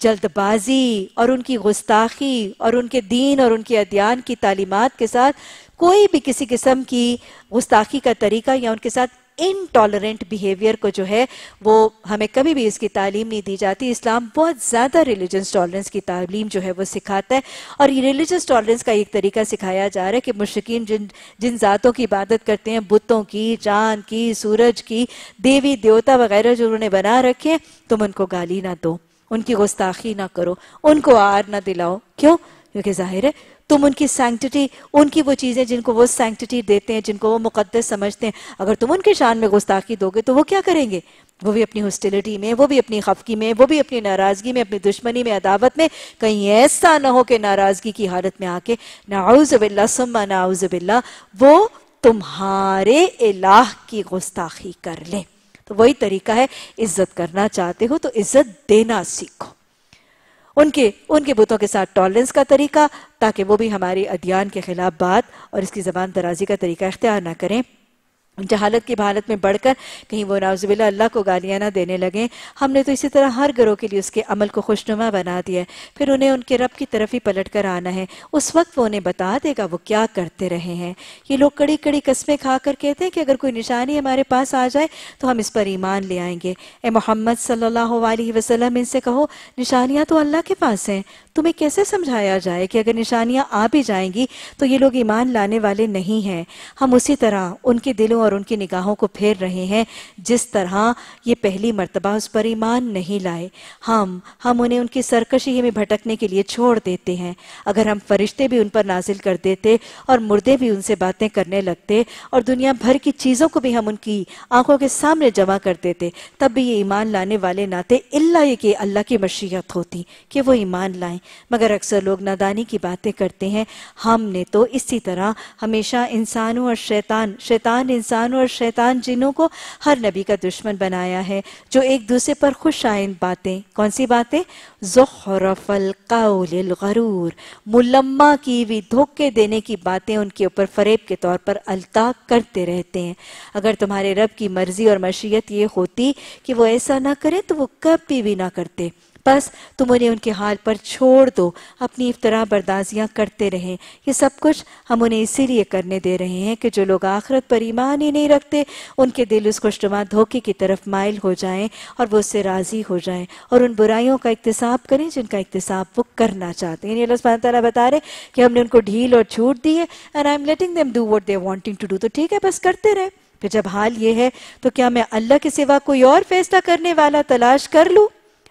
जल्दबाजी और उनकी गुस्ताखी और उनके दीन और उनके अध्ययन की तालीमत के साथ कोई भी किसी किस्म की गुस्ताखी का तरीका या उनके साथ इनटॉलरेंट बिहेवियर को जो है वो हमें कभी भी इसकी तालीम नहीं दी जाती इस्लाम बहुत ज़्यादा रिलीजस टॉलरेंस की तालीम जो है वो सिखाता है और ये रिलीजस टॉलरेंस का एक तरीका सिखाया जा रहा है कि मुश्किन जिन जिन ज़ातों की इबादत करते हैं बुतों की चांद की सूरज की देवी देवता वगैरह जो उन्होंने बना रखे हैं तुम उनको गाली ना दो उनकी गुस्ताखी ना करो उनको आर ना दिलाओ क्यों क्योंकि जाहिर है तुम उनकी सैंक्टिटी उनकी वो चीज़ें जिनको वो सैंक्टिटी देते हैं जिनको वो मुकदस समझते हैं अगर तुम उनके शान में गुस्ताखी दोगे तो वो क्या करेंगे वो भी अपनी हॉस्टिलिटी में वो भी अपनी खफकी में वो भी अपनी नाराज़गी में अपनी दुश्मनी में अदावत में कहीं ऐसा ना हो कि नाराज़गी की हालत में आके नाउज़बिल्ला सम्मा नाउज़बिल्ला वो तुम्हारे इलाह की गुस्ताखी कर ले तो वही तरीका है इज्जत करना चाहते हो तो इज्जत देना सीखो उनके उनके बुतों के साथ टॉलरेंस का तरीका ताकि वो भी हमारे अध्ययन के खिलाफ बात और इसकी जबान दराजी का तरीका इख्तियार ना करें जहालत की भारत में बढ़कर कहीं वो नाउजबिल्ला अल्लाह को गालियाँ ना देने लगे हमने तो इसी तरह हर ग्रोह के लिए उसके अमल को खुशनुमा बना दिया है फिर उन्हें उनके रब की तरफ ही पलट कर आना है उस वक्त वो उन्हें बता देगा वो क्या करते रहे हैं ये लोग कड़ी कड़ी कस्में खा कर कहते हैं कि अगर कोई निशानी हमारे पास आ जाए तो हम इस पर ईमान ले आएंगे ए मोहम्मद सल्ला वसलम इनसे कहो निशानियाँ तो अल्लाह के पास हैं तुम्हें कैसे समझाया जाए कि अगर निशानियां आ भी जाएंगी तो ये लोग ईमान लाने वाले नहीं हैं हम उसी तरह उनके दिलों और उनकी निगाहों को फेर रहे हैं जिस तरह ये पहली मरतबा उस पर ईमान नहीं लाए हम हम उन्हें उनकी सरकशी में भटकने के लिए छोड़ देते हैं अगर हम फरिश्ते भी उन पर नाजिल कर देते और मुर्दे भी उनसे बातें करने लगते और दुनिया भर की चीज़ों को भी हम उनकी आंखों के सामने जमा कर देते तब भी ये ईमान लाने वाले नाते इल्ला ये कि अल्लाह की मशीहत होती कि वो ईमान लाएं मगर अक्सर लोग नादानी की बातें करते हैं हमने तो इसी तरह हमेशा इंसानों और शैतान शैतान इंसानों और शैतान जिनों को हर नबी का दुश्मन बनाया है जो एक दूसरे पर खुश आयन बातें कौन सी बातें ज़ुहरफल मुलम्मा की भी धोखे देने की बातें उनके ऊपर फरेब के तौर पर अलता करते रहते हैं अगर तुम्हारे रब की मर्जी और मशीयत ये होती कि वो ऐसा ना करे तो वो कभी भी ना करते बस तुम उन्हें उनके हाल पर छोड़ दो अपनी इफ्तरा बर्दाजियाँ करते रहें ये सब कुछ हम उन्हें इसीलिए करने दे रहे हैं कि जो लोग आखरत पर ईमान ही नहीं रखते उनके दिल उस खुशनुमा धोखे की तरफ मायल हो जाएं और वो उससे राज़ी हो जाएं और उन बुराइयों का इकतसाब करें जिनका इकतसाब वो करना चाहते हैं अल्लाह सुबह बता रहे कि हमने उनको ढील और छूट दी है and I am letting them do what they wanting to do तो ठीक है बस करते रहें फिर जब हाल ये है तो क्या मैं अल्लाह के सिवा कोई और फैसला करने वाला तलाश कर लूँ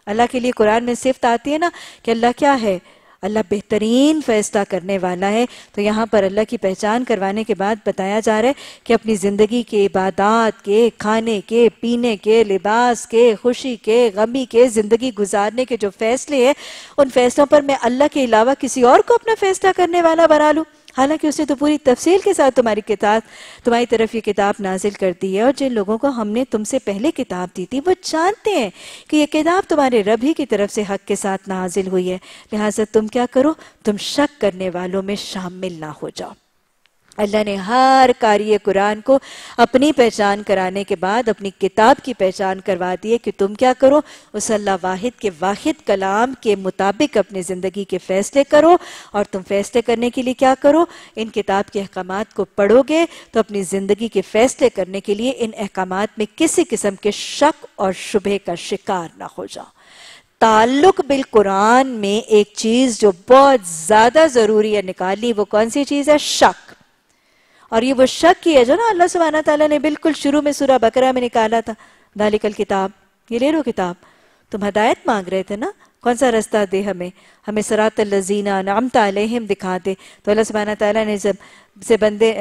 अल्लाह के लिए कुरान में सिफत आती है ना कि अल्लाह क्या है अल्लाह बेहतरीन फैसला करने वाला है तो यहाँ पर अल्लाह की पहचान करवाने के बाद बताया जा रहा है कि अपनी ज़िंदगी के इबादात के खाने के पीने के लिबास के खुशी के गमी के ज़िंदगी गुजारने के जो फैसले हैं उन फैसलों पर मैं अल्लाह के अलावा किसी और को अपना फैसला करने वाला बना लूँ हालांकि उसने तो पूरी तफसील के साथ तुम्हारी किताब तुम्हारी तरफ ये किताब नाजिल कर दी है और जिन लोगों को हमने तुमसे पहले किताब दी थी वो जानते हैं कि ये किताब तुम्हारे रब ही की तरफ से हक के साथ नाजिल हुई है लिहाजा तुम क्या करो तुम शक करने वालों में शामिल ना हो जाओ अल्लाह ने हर कार्य कुरान को अपनी पहचान कराने के बाद अपनी किताब की पहचान करवा दी है कि तुम क्या करो उस अल्लाह वाहिद के वाहिद कलाम के मुताबिक अपनी ज़िंदगी के फैसले करो और तुम फैसले करने के लिए क्या करो इन किताब के अहकाम को पढ़ोगे तो अपनी ज़िंदगी के फैसले करने के लिए इन अहकाम में किसी किस्म के शक और शुभे का शिकार ना हो जाओ ताल्लुक बिल कुरान में एक चीज़ जो बहुत ज़्यादा ज़रूरी है निकालनी वो कौन सी चीज़ है शक और ये वो शक है जो ना अल्लाह सुबहाना तला ने बिल्कुल शुरू में सूरा बकरा में निकाला था दालिकल किताब ये ले लो किताब तुम हदायत मांग रहे थे ना कौन सा रास्ता दे हमें हमें सरात लजीना नाम तम दिखा दे तो अल्लाह सुबहाना तला ने जब से बंदे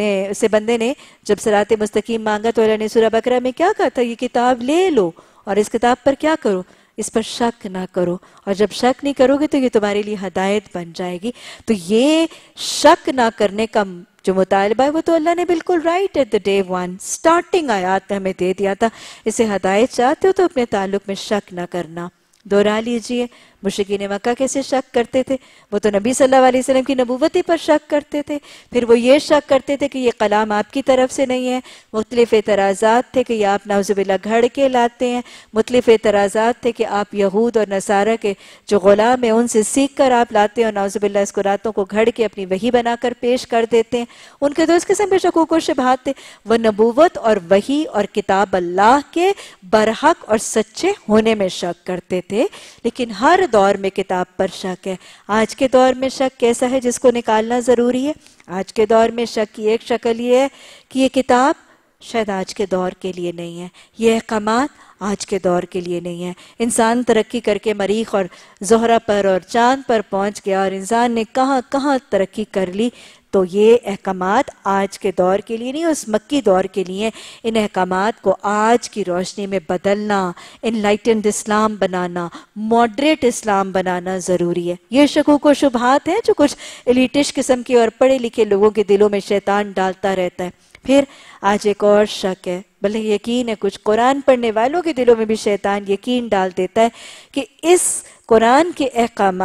ने उसे बंदे ने जब सरात मुस्तकीम मांगा तो अल्लाह ने सूरा बकरा में क्या कहा था ये किताब ले लो और इस किताब पर क्या करो इस पर शक ना करो और जब शक नहीं करोगे तो ये तुम्हारे लिए हदायत बन जाएगी तो ये शक ना करने का जो मुतालबा है वो तो अल्लाह ने बिल्कुल right at the day one starting आयात में हमें दे दिया था इसे हदायत चाहते हो तो अपने ताल्लुक में शक ना करना दोहरा लीजिए मुश्किन मक्का कैसे शक करते थे वो तो नबी सल्लल्लाहु अलैहि वसल्लम की नबूवती पर शक करते थे फिर वो ये शक करते थे कि ये कलाम आपकी तरफ से नहीं है मुख्तलिफ एतराज़ात थे कि आप नाउजबिल्ला घड़ के लाते हैं मुख्तलिफ एतराज़ात थे कि आप यहूद और नसारा के जो गुलाम है उनसे सीख कर आप लाते हैं और नाउजबिल्ला इसको रातों को घड़ के अपनी वही बनाकर पेश कर देते हैं उनके तो इस किस्म के शकूक व थे वह नबूवत और वही और किताब अल्लाह के बरहक और सच्चे होने में शक करते थे लेकिन हर दौर में किताब पर शक है आज के दौर में शक कैसा है जिसको निकालना ज़रूरी है आज के दौर में शक की एक शक्ल ये है कि ये किताब शायद आज के दौर के लिए नहीं है यह अहकाम आज के दौर के लिए नहीं है इंसान तरक्की करके मरीख और जहरा पर और चांद पर पहुंच गया और इंसान ने कहाँ कहाँ तरक्की कर ली तो ये अहकाम आज के दौर के लिए नहीं उस मक्की दौर के लिए इन अहकाम को आज की रोशनी में बदलना इनलाइटेंड इस्लाम बनाना मॉडरेट इस्लाम बनाना ज़रूरी है ये शकूक व शुभात हैं जो कुछ एलिटिश किस्म के और पढ़े लिखे लोगों के दिलों में शैतान डालता रहता है फिर आज एक और शक है भले यकीन है कुछ कुरान पढ़ने वालों के दिलों में भी शैतान यकीन डाल देता है कि इस कुरान के अहकाम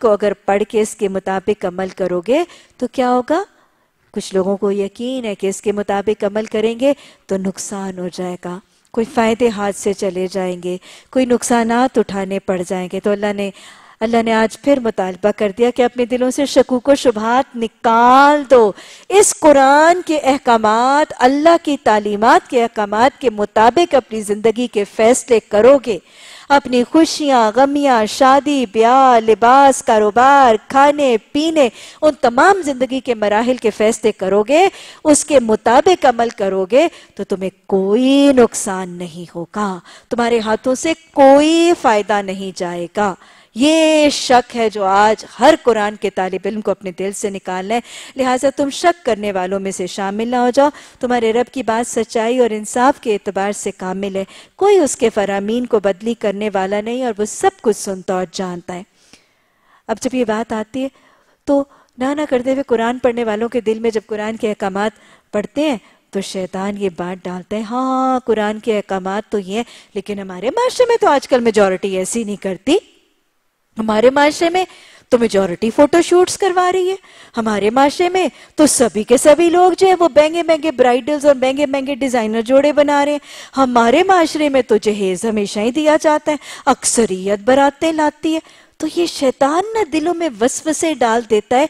को अगर पढ़ के इसके मुताबिक अमल करोगे तो क्या होगा कुछ लोगों को यकीन है कि इसके मुताबिक अमल करेंगे तो नुकसान हो जाएगा कोई फ़ायदे हाथ से चले जाएंगे कोई नुकसान उठाने पड़ जाएंगे तो अल्लाह ने अल्लाह ने आज फिर मुतालबा कर दिया कि अपने दिलों से शकूक व शुभात निकाल दो इस कुरान के अहकाम अल्लाह की तालीमत के अहकाम के मुताबिक अपनी ज़िंदगी के फैसले करोगे अपनी खुशियाँ गमियाँ शादी ब्याह लिबास कारोबार खाने पीने उन तमाम ज़िंदगी के मराहल के फैसले करोगे उसके मुताबिक अमल करोगे तो तुम्हें कोई नुकसान नहीं होगा तुम्हारे हाथों से कोई फ़ायदा नहीं जाएगा ये शक है जो आज हर कुरान के तालब इम को अपने दिल से निकालना है लिहाजा तुम शक करने वालों में से शामिल ना हो जाओ तुम्हारे रब की बात सच्चाई और इंसाफ के अतबार से कामिल है कोई उसके फरामीन को बदली करने वाला नहीं और वो सब कुछ सुनता और जानता है अब जब ये बात आती है तो ना ना करते हुए कुरान पढ़ने वालों के दिल में जब कुरान के अहकाम पढ़ते हैं तो शैतान ये बात डालते हैं हाँ, हाँ कुरान के अहकाम तो ये हैं लेकिन हमारे माशरे में तो आजकल मेजोरिटी ऐसी नहीं करती हमारे माशरे में तो मेजोरिटी फोटोशूट्स करवा रही है हमारे माशरे में तो सभी के सभी लोग जो है वो महंगे महंगे ब्राइडल्स और महंगे महंगे डिजाइनर जोड़े बना रहे हैं हमारे माशरे में तो जहेज हमेशा ही दिया जाता है अक्सरियत बरातें लाती है तो ये शैतान ना दिलों में वसवसे डाल देता है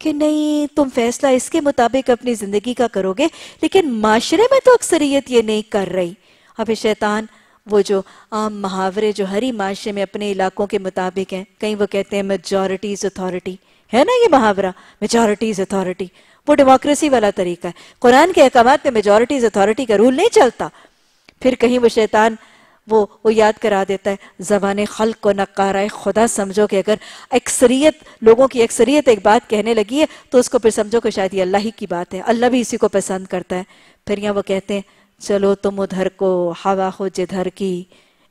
कि नहीं तुम फैसला इसके मुताबिक अपनी जिंदगी का करोगे लेकिन माशरे में तो अक्सरियत ये नहीं कर रही अभी शैतान वो जो आम मुहावरे जो हरी माशे में अपने इलाकों के मुताबिक हैं कहीं वो कहते हैं मेजोरिटीज़ इज़ अथॉरिटी है ना ये मुहावरा मेजोरिटीज़ इज़ अथॉरिटी वो डेमोक्रेसी वाला तरीका है कुरान के अहकाम में मेजोरिटीज इज़ अथॉरिटी का रूल नहीं चलता फिर कहीं वो शैतान वो वो याद करा देता है जबान खल को नकारा खुदा समझो कि अगर अक्सरियत लोगों की अक्सरियत एक बात कहने लगी है तो उसको फिर समझो कि शायद ये अल्लाह ही की बात है अल्लाह भी इसी को पसंद करता है फिर यहाँ वो कहते हैं चलो तुम उधर को हवा हो जिधर की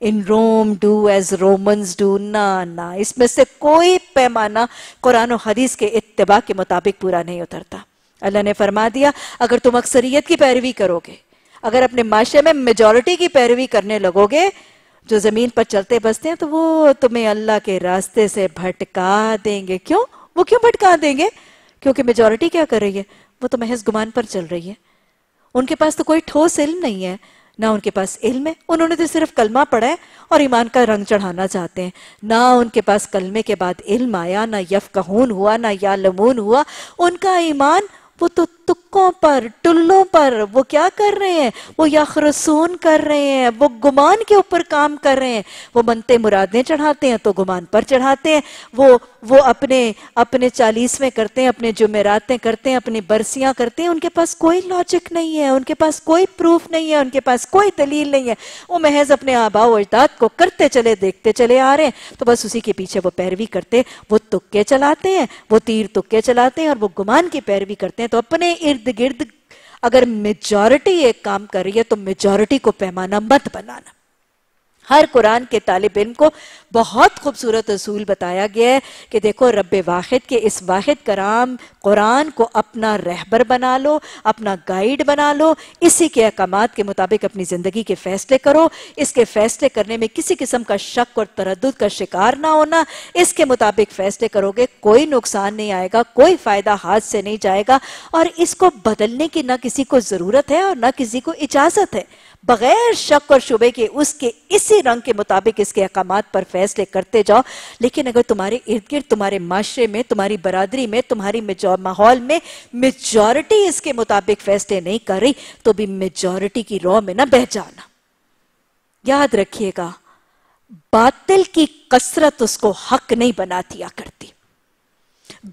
in Rome do as Romans do ना ना इसमें से कोई पैमाना कुरान और हदीस के इतबा के मुताबिक पूरा नहीं उतरता अल्लाह ने फरमा दिया अगर तुम अक्सरियत की पैरवी करोगे अगर अपने माशरे में मेजोरिटी की पैरवी करने लगोगे जो जमीन पर चलते बसते हैं तो वो तुम्हें अल्लाह के रास्ते से भटका देंगे क्यों वो क्यों भटका देंगे क्योंकि मेजोरिटी क्या कर रही है वो तो महज गुमान पर चल रही है उनके पास तो कोई ठोस इल्म नहीं है ना उनके पास इल्म है उन्होंने तो सिर्फ कलमा पढ़ा है और ईमान का रंग चढ़ाना चाहते हैं ना उनके पास कलमे के बाद इल्म आया ना यफ कहून हुआ ना या लमून हुआ उनका ईमान वो तो तुक सड़कों पर टुल्लों पर वो क्या कर रहे हैं वो याखरसून कर रहे हैं वो गुमान के ऊपर काम कर रहे हैं वो मनते मुरादें चढ़ाते हैं तो गुमान पर चढ़ाते हैं वो वो अपने अपने चालीसवें करते हैं अपने जुमेरातें करते हैं अपनी बरसियां करते हैं उनके पास कोई लॉजिक नहीं है उनके पास कोई प्रूफ नहीं है उनके पास कोई दलील नहीं है वो महज अपने आबाव अजदाद को करते चले देखते चले आ रहे हैं तो बस उसी के पीछे वो पैरवी करते वो तुक्के चलाते हैं वो तीर तुक्के चलाते हैं और वो गुमान की पैरवी करते हैं तो अपने इर्द इर्द गिर्द अगर मेजॉरिटी एक काम कर रही है तो मेजॉरिटी को पैमाना मत बनाना हर कुरान के तालब इम को बहुत खूबसूरत असूल बताया गया है कि देखो रब वाहिद के इस वाहिद कराम कुरान को अपना रहबर बना लो अपना गाइड बना लो इसी के अहकाम के मुताबिक अपनी ज़िंदगी के फैसले करो इसके फैसले करने में किसी किस्म का शक और तरद का शिकार ना होना इसके मुताबिक फैसले करोगे कोई नुकसान नहीं आएगा कोई फ़ायदा हाथ से नहीं जाएगा और इसको बदलने की ना किसी को ज़रूरत है और ना किसी को इजाज़त है बगैर शक और शुबे के उसके इसी रंग के मुताबिक इसके अहकाम पर फैसले करते जाओ लेकिन अगर तुम्हारे इर्द गिर्द तुम्हारे माशरे में तुम्हारी बरादरी में तुम्हारी माहौल में मेजॉरिटी इसके मुताबिक फैसले नहीं कर रही तो भी मेजॉरिटी की रॉ में ना बह जाना याद रखिएगा बातिल की कसरत उसको हक नहीं बना दिया करती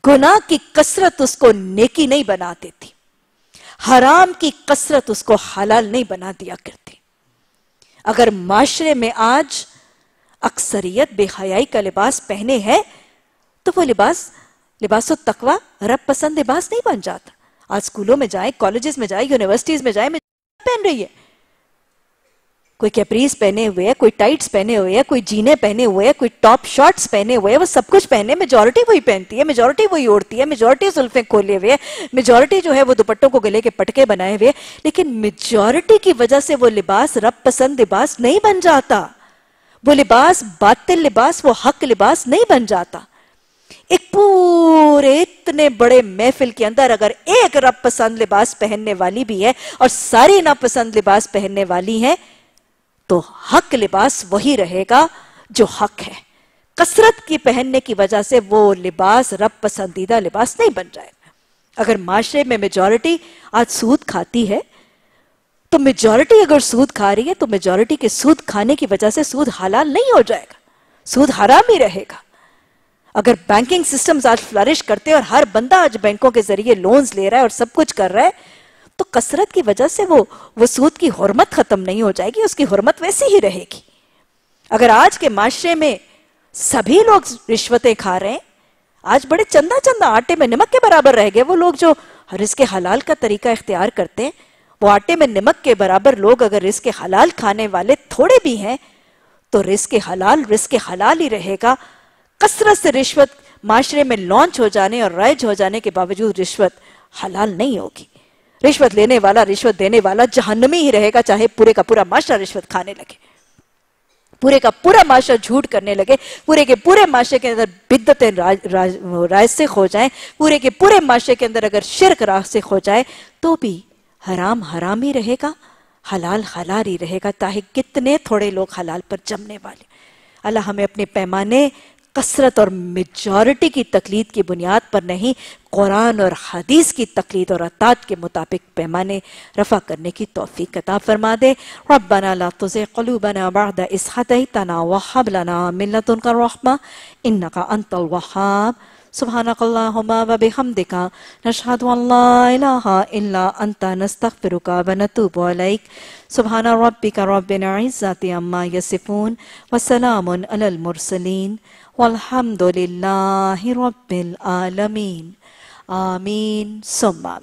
गुनाह की कसरत उसको नेकी नहीं बना देती हराम की कसरत उसको हलाल नहीं बना दिया करती अगर माशरे में आज अक्सरियत बेहयाई का लिबास पहने हैं तो वो लिबास लिबास तकवा रब पसंद लिबास नहीं बन जाता आज स्कूलों में जाए कॉलेजेस में जाए यूनिवर्सिटीज में जाए पहन रही है कोई कैपरीज पहने हुए है कोई टाइट्स पहने हुए है कोई जीने पहने हुए है कोई टॉप शॉर्ट्स पहने हुए है वो सब कुछ पहने मेजोरिटी वही पहनती है मेजोरिटी वही ओढ़ती है मेजोरिटी जुल्फे खोले हुए है मेजोरिटी जो है वो दुपट्टों को गले के पटके बनाए हुए लेकिन मेजोरिटी की वजह से वो लिबास रब पसंद लिबास नहीं बन जाता वो लिबास बातिल लिबास वो हक लिबास नहीं बन जाता एक पूरे इतने बड़े महफिल के अंदर अगर एक रब पसंद लिबास पहनने वाली भी है और सारी नापसंद लिबास पहनने वाली है तो हक लिबास वही रहेगा जो हक है कसरत की पहनने की वजह से वो लिबास रब पसंदीदा लिबास नहीं बन जाएगा अगर माशरे में मेजॉरिटी आज सूद खाती है तो मेजॉरिटी अगर सूद खा रही है तो मेजॉरिटी के सूद खाने की वजह से सूद हलाल नहीं हो जाएगा सूद हराम ही रहेगा अगर बैंकिंग सिस्टम्स आज फ्लरिश करते हैं और हर बंदा आज बैंकों के जरिए लोन्स ले रहा है और सब कुछ कर रहा है तो कसरत की वजह से वो वो सूद की हरमत खत्म नहीं हो जाएगी उसकी हरमत वैसी ही रहेगी अगर आज के माशरे में सभी लोग रिश्वतें खा रहे हैं आज बड़े चंदा चंदा आटे में नमक के बराबर रह गए वो लोग जो रिस्क हलाल का तरीका इख्तियार करते हैं वो आटे में नमक के बराबर लोग अगर रिस्क हलाल खाने वाले थोड़े भी हैं तो रिस्क हलाल रिस्क हलाल ही रहेगा कसरत से रिश्वत माशरे में लॉन्च हो जाने और रैज हो जाने के बावजूद रिश्वत हलाल नहीं होगी रिश्वत लेने वाला रिश्वत देने वाला जहनमी ही रहेगा चाहे पूरे का पूरा माशा रिश्वत खाने लगे पूरे का पूरा माशा झूठ करने लगे पूरे के पूरे माशे के अंदर बिद्दतें राज, से खो जाए पूरे के पूरे माशे के अंदर अगर शिरक राह से खो जाए तो भी हराम हराम ही रहेगा हलाल हलाल ही रहेगा ताकि कितने थोड़े लोग हलाल पर जमने वाले अल्लाह हमें अपने पैमाने कसरत और मेजॉरिटी की तकलीद की बुनियाद पर नहीं कुरान और हदीस की तकलीद और अताद के मुताबिक पैमाने रफा करने की तोफ़ी कता फरमा दे रबना ला तुज़े कलूबना बाद इसहत तना वहब लना मिलत उनका रहमा इन्ना का अंतल वहाब सुबहानकल्लाहुम्मा व बिहमदिका नशहदु अल्ला इलाहा इल्ला अंता नस्तगफिरुका व नतूबु अलैक सुबहान रब्बिका रब्बिल इज्जति अम्मा यसिफून व सलामुन अलल मुरसलीन वल्हम्दुलिल्लाहि रब्बिल आलमीन आमीन सुम्मा